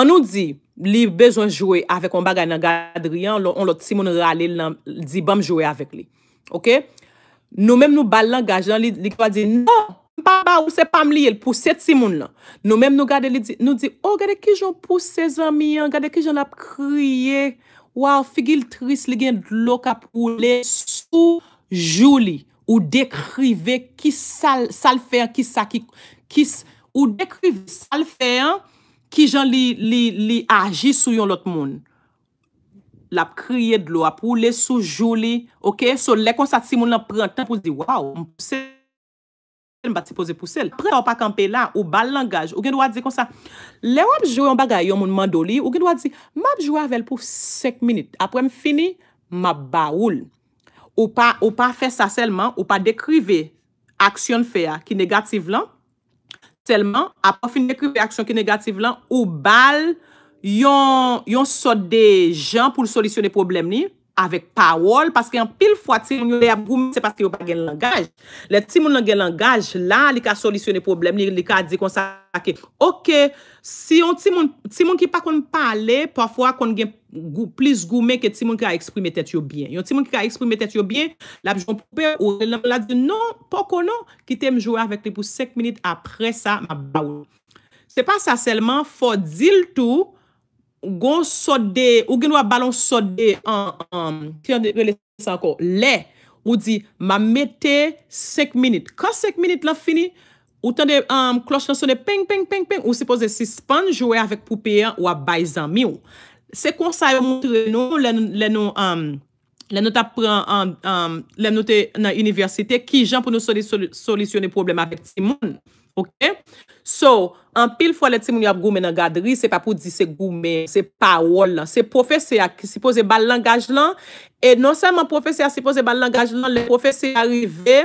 An nou di li bezon jouwe avèk on bagay nan gadriyan lo on lot ti moun ralè nan di bam jouwe avèk li, ok? Ok? Nou mèm nou bal langaj nan li kwa di, nan, mpa mpa ou se pam li el pou set si moun nan. Nou mèm nou gade li di, nou di, oh gade ki joun pou ses an mi an, gade ki joun ap kriye, waw figil tris li gen lo kap ou le sou joulis ou dekrive ki sal fer, ki sa ki, ou dekrive sal fer ki joun li, li, li aji sou yon lot moun. lap kriye dlo ap ou le sou jou li, ok, so le konsa ti moun lan prentan pou zi, waw, mp se, mp se mbati pose pou sel, prentan wap akampe la, ou bal langaj, ou gen wadzi konsa, le wap jowe yon bagay yon moun mando li, ou gen wadzi, mab jowe avel pou sek minute, aprem fini, mab baoul, ou pa, ou pa fe sa selman, ou pa dekrive, aksyon fe ya ki negatif lan, selman, apre fin dekrive aksyon ki negatif lan, ou bal, ou, yon sot de jan pou solisyon de problem ni, avèk pawol, paske yon pil fwa ti, yon yon le ap goum, se paske yon pa gen langaj. Le ti moun lan gen langaj, la, li ka solisyon de problem ni, li ka di konsake. Ok, si yon ti moun, ti moun ki pa kon me pale, pa fwa kon gen plis goumè ke ti moun ki a eksprime tet yo byen. Yon ti moun ki a eksprime tet yo byen, la, joun poupe, ou lèm la di, non, poko non, ki te mjouè avèk li pou sek minute apre sa, ma bawl. Se pa sa selman, fo dil tou, goun sode, ou gen wap balon sode an, an, an, le, ou di, ma mette sek minute. Kan sek minute la fini, ou tan de, an, kloch lan sode, ping, ping, ping, ping, ou se pose si span, jowe avik poupi an, wap bay zan mi ou. Se kon sa yon moun tre nou, le nou, an, le nou tap pran, an, an, le nou te nan universite, ki jan pou nou solisyon problem avik si moun, ok? So, an, An pil fwa leti moun yo ap goume nan gadri, se pa pou di se goume, se pa wol lan. Se profese a sipoze ba langaj lan, e non seman profese a sipoze ba langaj lan, le profese a rive,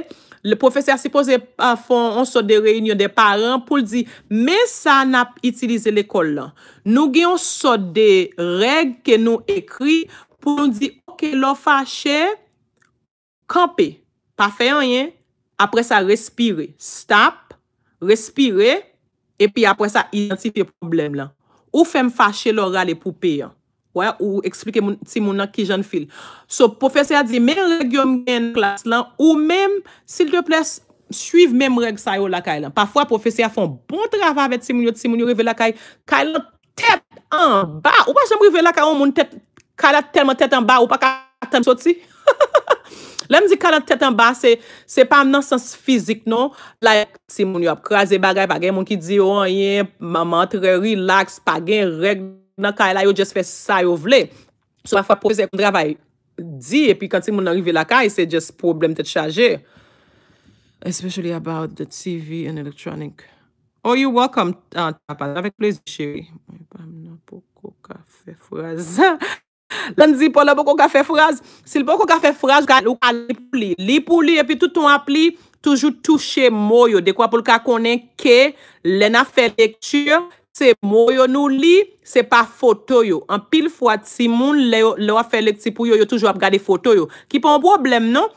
le profese a sipoze a fon, an so de reynyon de paran pou li di, me sa nap itilize le kol lan. Nou gen yon so de reg ke nou ekri pou li di, ok, lo fache, kampe, pa fe yon yon, apre sa respire, stap, respire, kampe. E pi apre sa, identifiye problem lan. Ou fem fache lora le poupe ya? Ou eksplike ti moun nan ki jan fil? So, profese a di, men regyo mwen klas lan, ou men, sil te ples, suiv men reg sa yo la kay lan. Pafwa profese a fon bon trafa avet ti moun yo, ti moun yo rive la kay, kay lan tet an ba. Ou pa jem rive la kay an moun kalat telman tet an ba, ou pa katan soti? Le m di ka la tete an ba se pa m nan sens fizik nou. La si moun yo ap kreze bagay, pa gen moun ki di, yo yon mamantre relax, pa gen reg nan ka, yo just fe sa yo vle. So pa fwa pou se yon drabay di, e pi kan si moun anrive la ka, e se just problem te chaje. Especially about the TV and electronic. Oh you welcome, an pa la vek plezi cheri. Moun yo pa m nan poko kafe forazan. Lan di pou la bokon ka fe fraz, si le bokon ka fe fraz, yo ka li pou li, li pou li, epi touton ap li, toujou touche mou yo, dekwa pou laka konen ke, lena fe lektur, se mou yo nou li, se pa fotoy yo, an pil fwa ti moun, lewa fe lektur pou yo, yo toujou ap gade fotoy yo, ki pou an problem non,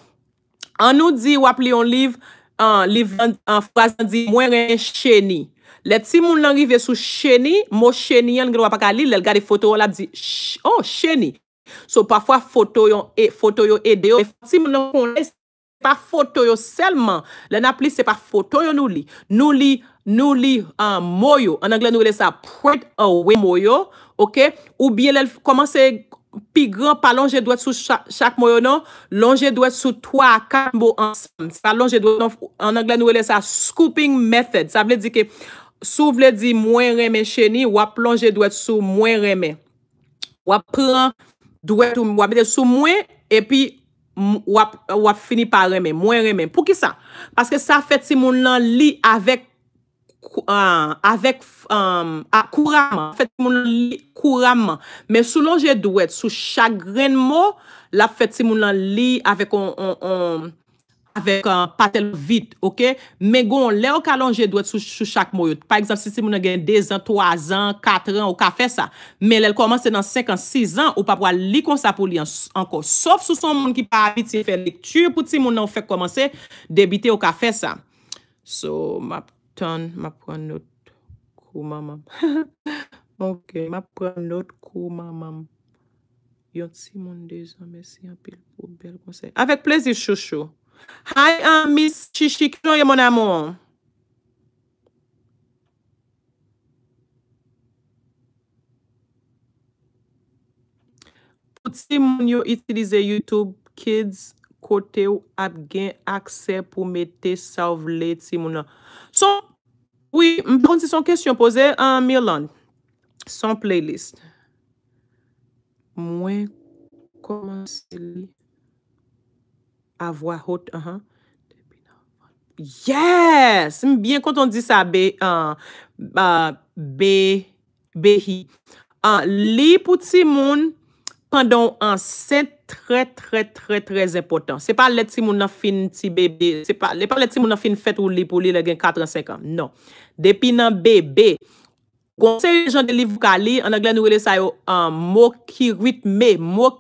an nou di wap li yon liv, liv an fraz, an di mwen ren cheni. Le ti moun langi ve sou cheni, mou cheni yon, ngriwa pa ka li, lel gade fotoyo la di, oh, cheni. So, pafwa fotoyo e deyo, le ti moun langi, se pa fotoyo selman, le na pli se pa fotoyo nou li. Nou li, nou li, an moyo, an angla nou wele sa, print a way moyo, ou bien lel komanse, pi gran pa longe dwe sou chak moyo non, longe dwe sou toa, a kambo ansan. Sa longe dwe, an angla nou wele sa, scooping method. Sa vle di ke, Sou vle di mwen reme cheni, wap plonje dwe sou mwen reme. Wap pran, dwe sou mwen, epi wap fini pa reme, mwen reme. Pou ki sa? Paske sa feti moun lan li avèk, avèk, akouraman, feti moun lan li akouraman. Men sou lonje dwe, sou chagrenmo, la feti moun lan li avèk on, on, on, Avèk euh, patèl vit, ok? Mè gon, lè ou kalonje dwè sou chak mouyot. Pa egzansi, si moun an gen 2 an, 3 an, 4 an, ou ka fè sa. Mè lè lèl komanse nan 5 an, 6 an, ou pa pwa likon sa pou li anko. Sof sou son moun ki pa abiti fè lik. Tu, pouti moun nan ou fè komanse, debite ou ka fè sa. So, map ton, map kon not kou mamam. <laughs> Ok, map kon not kou mamam. Yon si moun dejan, mersi apil pou bel konsey. Avèk plezi chouchou. Hai an um, mis chichi ki joun yon yon mon amon. Pout si moun yon itilize YouTube Kids kote ou ap gen akse pou mete sa ou vle ti moun an. Son, oui, mponsi son kesyon pose an um, Milan. Son playlist. Mwen, koman se li? Avwa hot. Uh-huh. Yes! M bien konton di sa be... Euh, euh, be... Behi. Euh, li pou ti moun. Pendon an se. Tre tre tre tre tre important. Se pa le ti moun nan fin ti bebe. Se pa le ti moun nan fin fet ou li pou li le gen 4 an 5 an. Non. Depi nan bebe. Gon se yon de liv vukali, an agla nou wele sayo, um, mou ki ritme,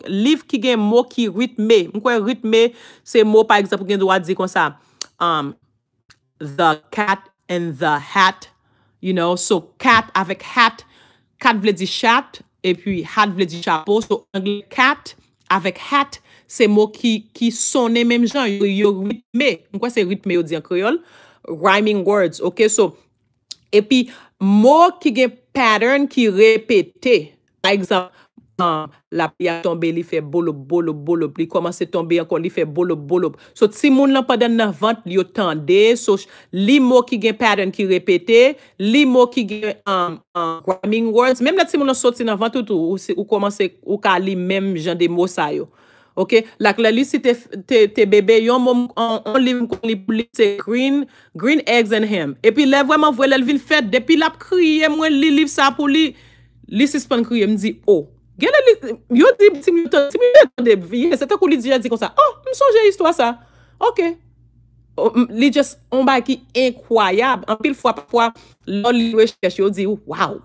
liv ki gen mou ki ritme. Mwen kwen ritme, se mou pa ekzapou gen do a di kon sa, um, the cat and the hat, you know. So, cat avek hat, cat vle di chat, epi hat vle di chapo. So, kat avek hat, se mou ki sonen menm jan, yon ritme, mwen kwen se ritme yo di an kriol, rhyming words, ok, so, E pi, mò ki gen pattern ki repete. Par exemple, la pi a tombe li fe bolop, bolop, bolop. Li komanse tombe akon li fe bolop, bolop. Sot si moun lan padan nan vant, li yo tende. Sot li mò ki gen pattern ki repete. Li mò ki gen graming um, um, words. Mèm la ti moun lan sot si nan vant, ou komanse ou ka li mèm jan de mò sayo. Ok, lak lalisi te bebe, yon moun, an li mwen koun li li se green, green eggs and ham. Epi lè vwèman vwè lè lvin fèt, depi lè ap kriye mwen li liv sa pou li, li si span kriye, mdi, oh, gen lè li, yo di, ti mi lè tan de biye, se te kou li dija di kon sa, oh, msonje yisto a sa, ok. Li jes, on ba ki enkwayab, an pil fwa pa pwa, lò li we chesho, di, wow,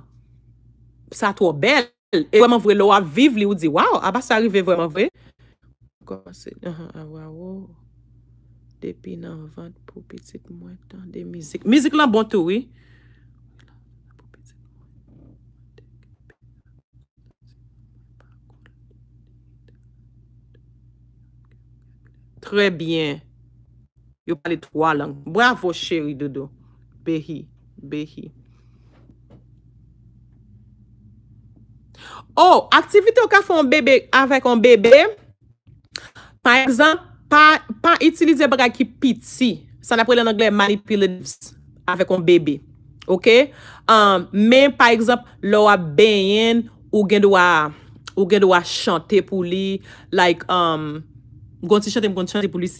sa tro bel, e vwèman vwè lò a viv li, ou di, wow, aba sa arrive vwèman vwè. Depi nan vant pou piti pou mwen tan de mizik. Mizik lan bon tou, oui. Trè bien. Yo pali trwa lang. Bravo, chéri, dodo. Behi, behi. Oh, aktivite ou ka foun bebe avè kon bebe? Par ekzant, pa itilize bagay ki piti. San apre le nangle manipilans avek on bebe. Ok? Men um, par ekzant, lo a benyen ou gen do a chante pou li. Like, mgon um, ti chante, mgon ti chante pou li.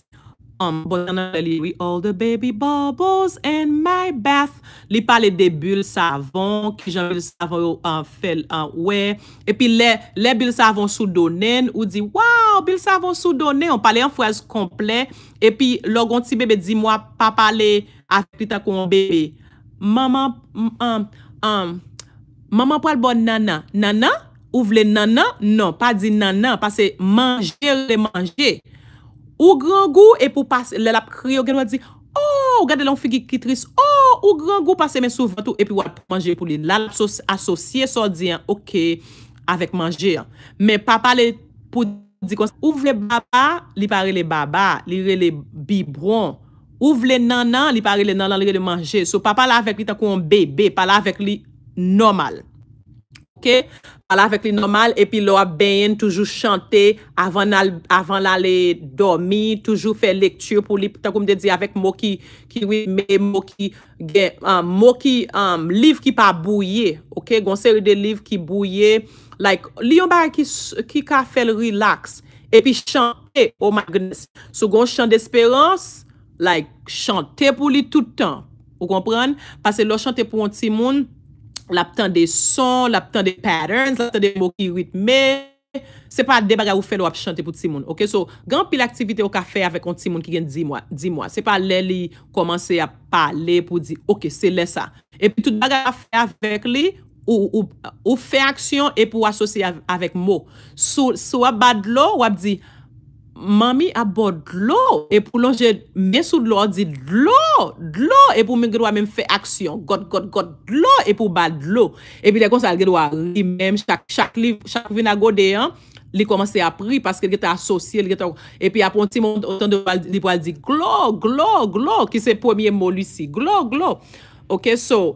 Um, bon, nan li, we all the baby bubbles in my bath. Li pale de bul savon, ki jan bul savon yo an fel an we. E pi le, le bul savon sou donen ou di, wa! bil sa von sou donen. On pale an fraz komple. Epi logon ti bebe di mwa pa pale api ta kon bebe. Maman maman pou al bon nanan. Nanan? Ou vle nanan? Non. Pa di nanan. Pase manje le manje. Ou gran gou epi pou pase. Le lap kriyo genwa di ou oh, gade lon figi ki tris. Ou oh, ou gran gou pase men sou vato. Epi wap manje pou li. La lap sou asosye sou di an. Ok. Avek manje. Men pa pale pou Ou vle baba, li pare le baba, li vle bi bron, ou vle nanan, li pare le nanan, li vle manje, sou pa pale avek li takou an bebe, pale avek li normal. ala vek li nomal, epi lo a ben, toujou chante, avan la le domi, toujou fe lektur pou li, ta koum de di avek mou ki, ki wime, mou ki, euh, mou ki, euh, liv ki pa bouye, ok, gon seri de liv ki bouye, like, li yon ba ki ka fel relax, epi chante, oh my goodness, sou gon chante esperans, like, chante pou li toutan, ou kompran, pase lo chante pou an ti moun, l ap tan de son, l ap tan de patterns, l ap tan de mou ki wite me, se pa de baga ou fe l wap chante pou ti moun. Ok, so, gan pi l aktivite ou ka fe avèk yon ti moun ki gen di mwa, se pa lè li komanse a pale pou di, ok, se lè sa. E pi tout baga a fe avèk li, ou fe aksyon, epi ou asosye avèk mou. Sou ap bad lo, wap di, Mami abo dlo e pou lonje mesou dlo an di dlo, dlo, e pou mwen genwa men fè aksyon, got, got, got, dlo, e pou ba dlo. E pi dekonsal genwa ri menm, chak vinagode an, li komanse apri, paske li geta asosye, e pi apon ti moun otan di pou al di, dlo, dlo, dlo, ki se pwemye moli si, dlo, dlo. Ok, so,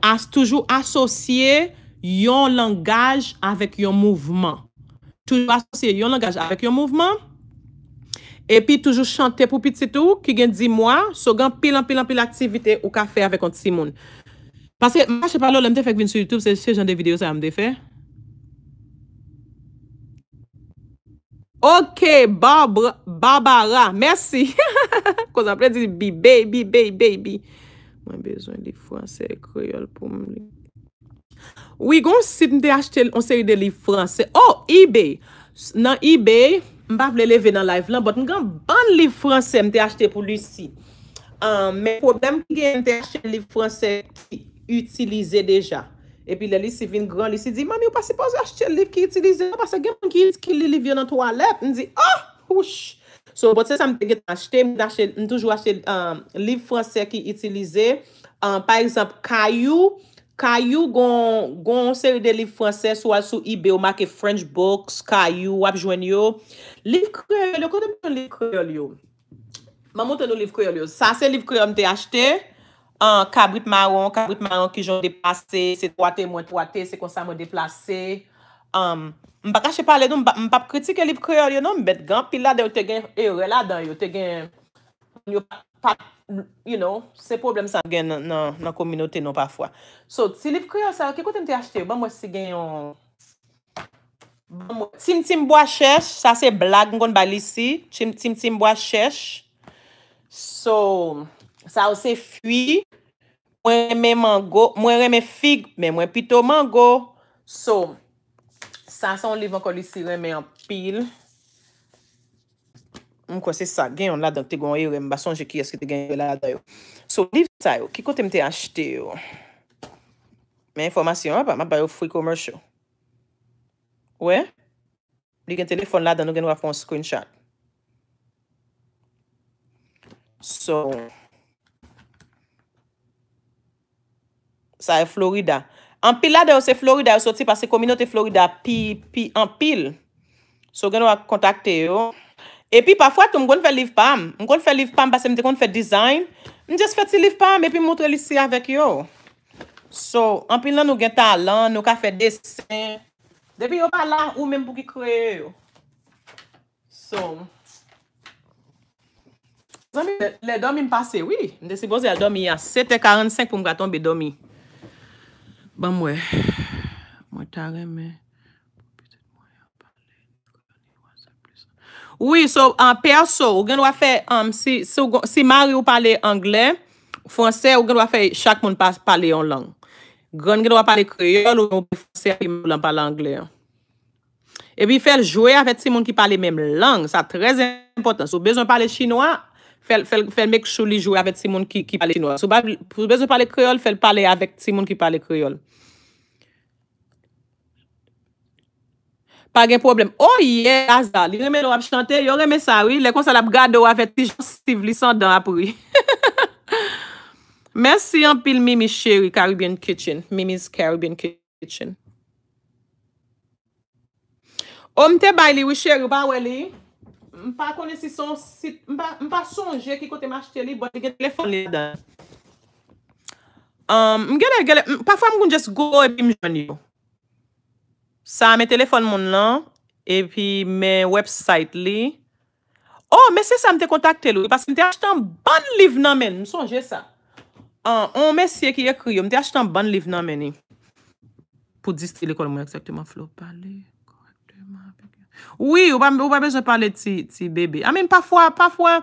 as toujou asosye yon langaj avek yon mouvman. Toujou asosye yon langaj avek yon mouvman, epi toujou chante pou pititou, ki gen di mwa, so gen pilan pilan pilan aktivite ou ka fe avè konti si moun. Pase, mwa chepa lò, lèm de fek vin sou YouTube, se jen de video sa lèm de fe. Ok, Barbara, mersi. Ko zanpre di, bi, bay, bi, bay, bay, bi. Mwen bezon li franse kriol pou mwen li. Ou yon sit mwen de achete, on se yon de li franse. Oh, ebay. Nan ebay, Mbap lè lè vè nan live lan, bot mwen gen ban liv franse mwen te achete pou lissi. Men, problem ki gen te achete liv franse ki utilize deja. E pi lè lissi vin gran, lissi di, mami, ou pa se pose achete liv ki utilize? Ou pa se gen mwen ki li liv vè nan toalette? Mwen di, ah, houch! So, bot se sa mwen te gete achete, mwen toujou achete liv franse ki utilize. Par exemple, Kayou... Kayou gon seri de liv fransè, sou al sou ebay, ou make French Books, kayou, wap jwen yo. Liv kreol yo, kon tempo liv kreol yo? Mamote nou liv kreol yo, sa se liv kreol mte achete. Kabrip maron, kabrip maron ki joun depase, se kwate mwen kwate, se konsan mwen deplase. Mpa kache pale nou, mpa kritike liv kreol yo nou, mbet gan, pi la de yo te gen, e yo rela dan yo, te gen, yo pati. You know, se problem san gen nan kominote nou pa fwa. So, ti liv kriyo sa, ke kote m te achete yo? Ban mwen si gen yon... Tim tim bwa chesh, sa se blag m kon bali si. Tim tim tim bwa chesh. So, sa ou se fwi. Mwen reme mango, mwen reme fig, men mwen pito mango. So, sa son liv an kon li si reme an pil. Mwen kwen se sa gen yon ladan te gwen yon. E, Mwen basanje ki eske te gen yon ladan yo. So, liv sa yo. Ki kote mte achete yo? Men informasyon wè pa. Mwen bayo free commercial. Wè? Li gen telefon ladan nou gen wafon screenshot. So. Sa yo e Florida. An pil ladan yo se Florida yo. So, ti pa se kominote Florida. Pi, pi, an pil. So, gen waf kontakte yo yo. E pi pafwa tou mwen kon fè livpam. Mwen kon fè livpam basen mwen kon fè design. Mwen jes fè ti livpam e pi mwotre lisye avèk yo. So, anpil nan nou gen ta lan, nou ka fè desen. Depi yo pa lan, ou men mwou ki kre yo. So. Zan mi lè domi mpase? Oui, mwen de si boze lè domi ya. 7.45 pou mwen katon bi domi. Ban mwen. Mwen ta reme. Oui, so en perso, ou gen wafè, um, si mari ou pale anglè, fransè ou gen wafè, chak moun pale yon lang. Gen gen wafè pale kriol ou gen wafè fransè ou gen wafè pale anglè. E bi fel jouè avè ti moun ki pale mèm lang, sa trezè mpotan. Sou bezon pale chinois, fel mek chou li jouè avè ti moun ki pale chinois. Sou bezon pale kriol, fel pale avè ti moun ki pale kriol. Pa gen problem. Oh yeah, azal. Yon reme lwap chante, yon reme sawi. Lekon sa lwap gado avet ti jonsiv lisandan apri. <laughs> Mersi an pil Mimi Sherry, Caribbean Kitchen. Mimi's Caribbean Kitchen. Om oh, te bay li wishè rupaweli. Mpa kone si son sit. Mpa sonje ki kote mwache teli. Bote gen telefon li dan. Mgele, um, mgele. Pafwa mwen jes go epi mjwanyo. Sa, men telefon moun lan, epi men website li. Oh, mese sa mte kontakte lou, paski mte achete an ban liv nan men, msonje sa. Oh, mese ki ekri, mte achete an ban liv nan meni. Pou distri le kon mwen eksepte man, Flo, pale, korrekteman. Oui, ou pa bej je pale ti bebe. A men, pafwa, pafwa,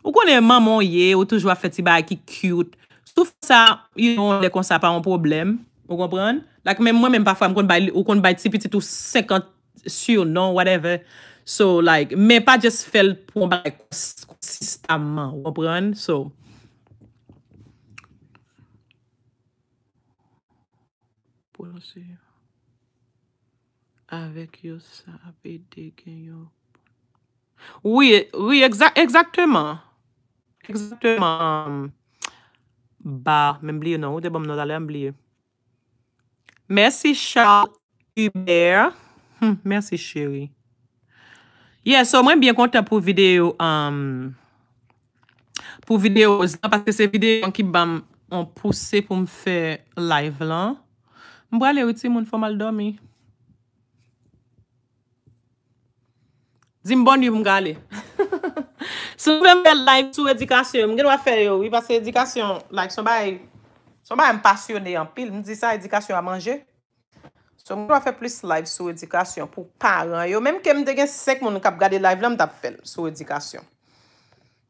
ou konen maman ye, ou toujwa feti ba ki cute, sou sa, yon le konsa pa an probleme. Ou kon pran? Like mwen men pa fwa m kon bay ti piti tou sekant si ou non, whatever. So like, men pa just fel kon bay konsistaman. Ou kon pran? So. Pwese. Awek yo sa api deken yo. Ouye, ouye, ekzakteman. Ekzakteman. Ba, men blie nan. Ou te bom nan dalè, men blie. Mersi, Charles Hubert. Hmm, Mersi, chéwi. Yeah, so mwen biye konta pou videyo. Um, pou videyo, zi la, pake se videyo an ki bam an puse pou mfe live lan. Mbo ale ou ti moun fomal domi? Zim bon yu mga ale. Se <laughs> mwen mwen live sou edikasyon, mgen wafere yo, yi pase edikasyon, like so baye. Soma yon pasyonè yon pil. Mwen di sa edikasyon a manje. Soma yon va fe plis live sou edikasyon pou paran yo. Mem ke mwen de gen sek mwen nou kap gade live, lè mwen da fel sou edikasyon.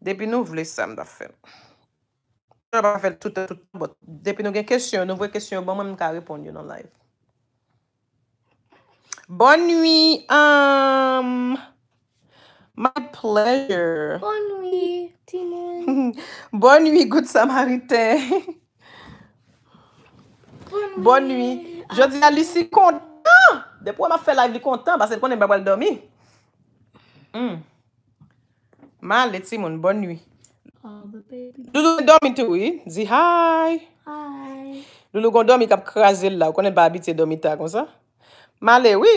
Depi nou vle se mwen da fel. Soma yon va fel tout, tout, tout. Depi nou gen kesyon, nou vwe kesyon, bon mwen mwen ka repon yon nou live. Bon nwi! Um, my pleasure! Bon nwi! Bon nwi! Bon nwi, gout Samaritè! Bon nwi. Je di alisi kontan. Ah! Depo wè ma fè live li kontan. Basè di konen bè wè lè domi. Hmm. Ma lè ti moun. Bon nwi. Doulou lè domi ti wè. Zi hai. Hai. Doulou lè domi kap krasè lè. Ou konen bè bè ti lè domi ta kon sa. Ma lè wè.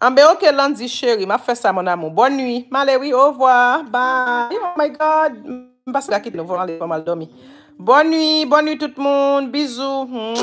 Ambe, ah, que lundi, chérie. Ma fait ça, mon amour. Bonne nuit. oui, au revoir. Bye. Oh my God. Parce que la quitte, nous allons aller pas mal dormi. Bonne nuit. Bonne nuit, tout le monde. Bisous.